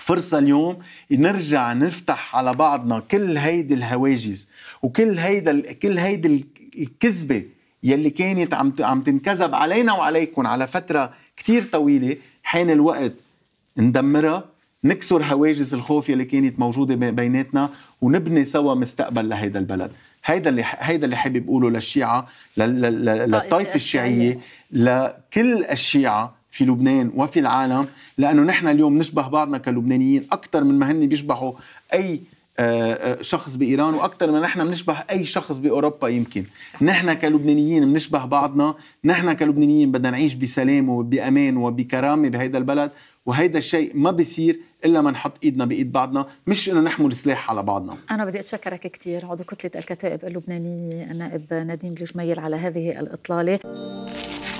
فرصة اليوم نرجع نفتح على بعضنا كل هيدي الهواجس وكل هيدا كل هيدي الكذبة يلي كانت عم عم تنكذب علينا وعليكم على فترة كتير طويلة حان الوقت ندمرها نكسر هواجس الخوف يلي كانت موجودة بيناتنا ونبني سوا مستقبل لهيدا البلد هيدا اللي هيدا اللي حابب اقوله للشيعه للطائفه الشيعيه لكل الشيعه في لبنان وفي العالم لانه نحن اليوم نشبه بعضنا كلبنانيين اكثر من ما هن بيشبهوا اي آه، آه، شخص بايران واكثر ما نحن بنشبه اي شخص باوروبا يمكن نحن كلبنانيين بنشبه بعضنا نحن كلبنانيين بدنا نعيش بسلام وبامان وبكرامه بهيدا البلد وهيدا الشيء ما بيصير الا ما نحط ايدنا بايد بعضنا مش انه نحمل سلاح على بعضنا انا بدي اتشكرك كثير عضو كتله الكتائب اللبنانيه النائب نديم الجميل على هذه الاطلاله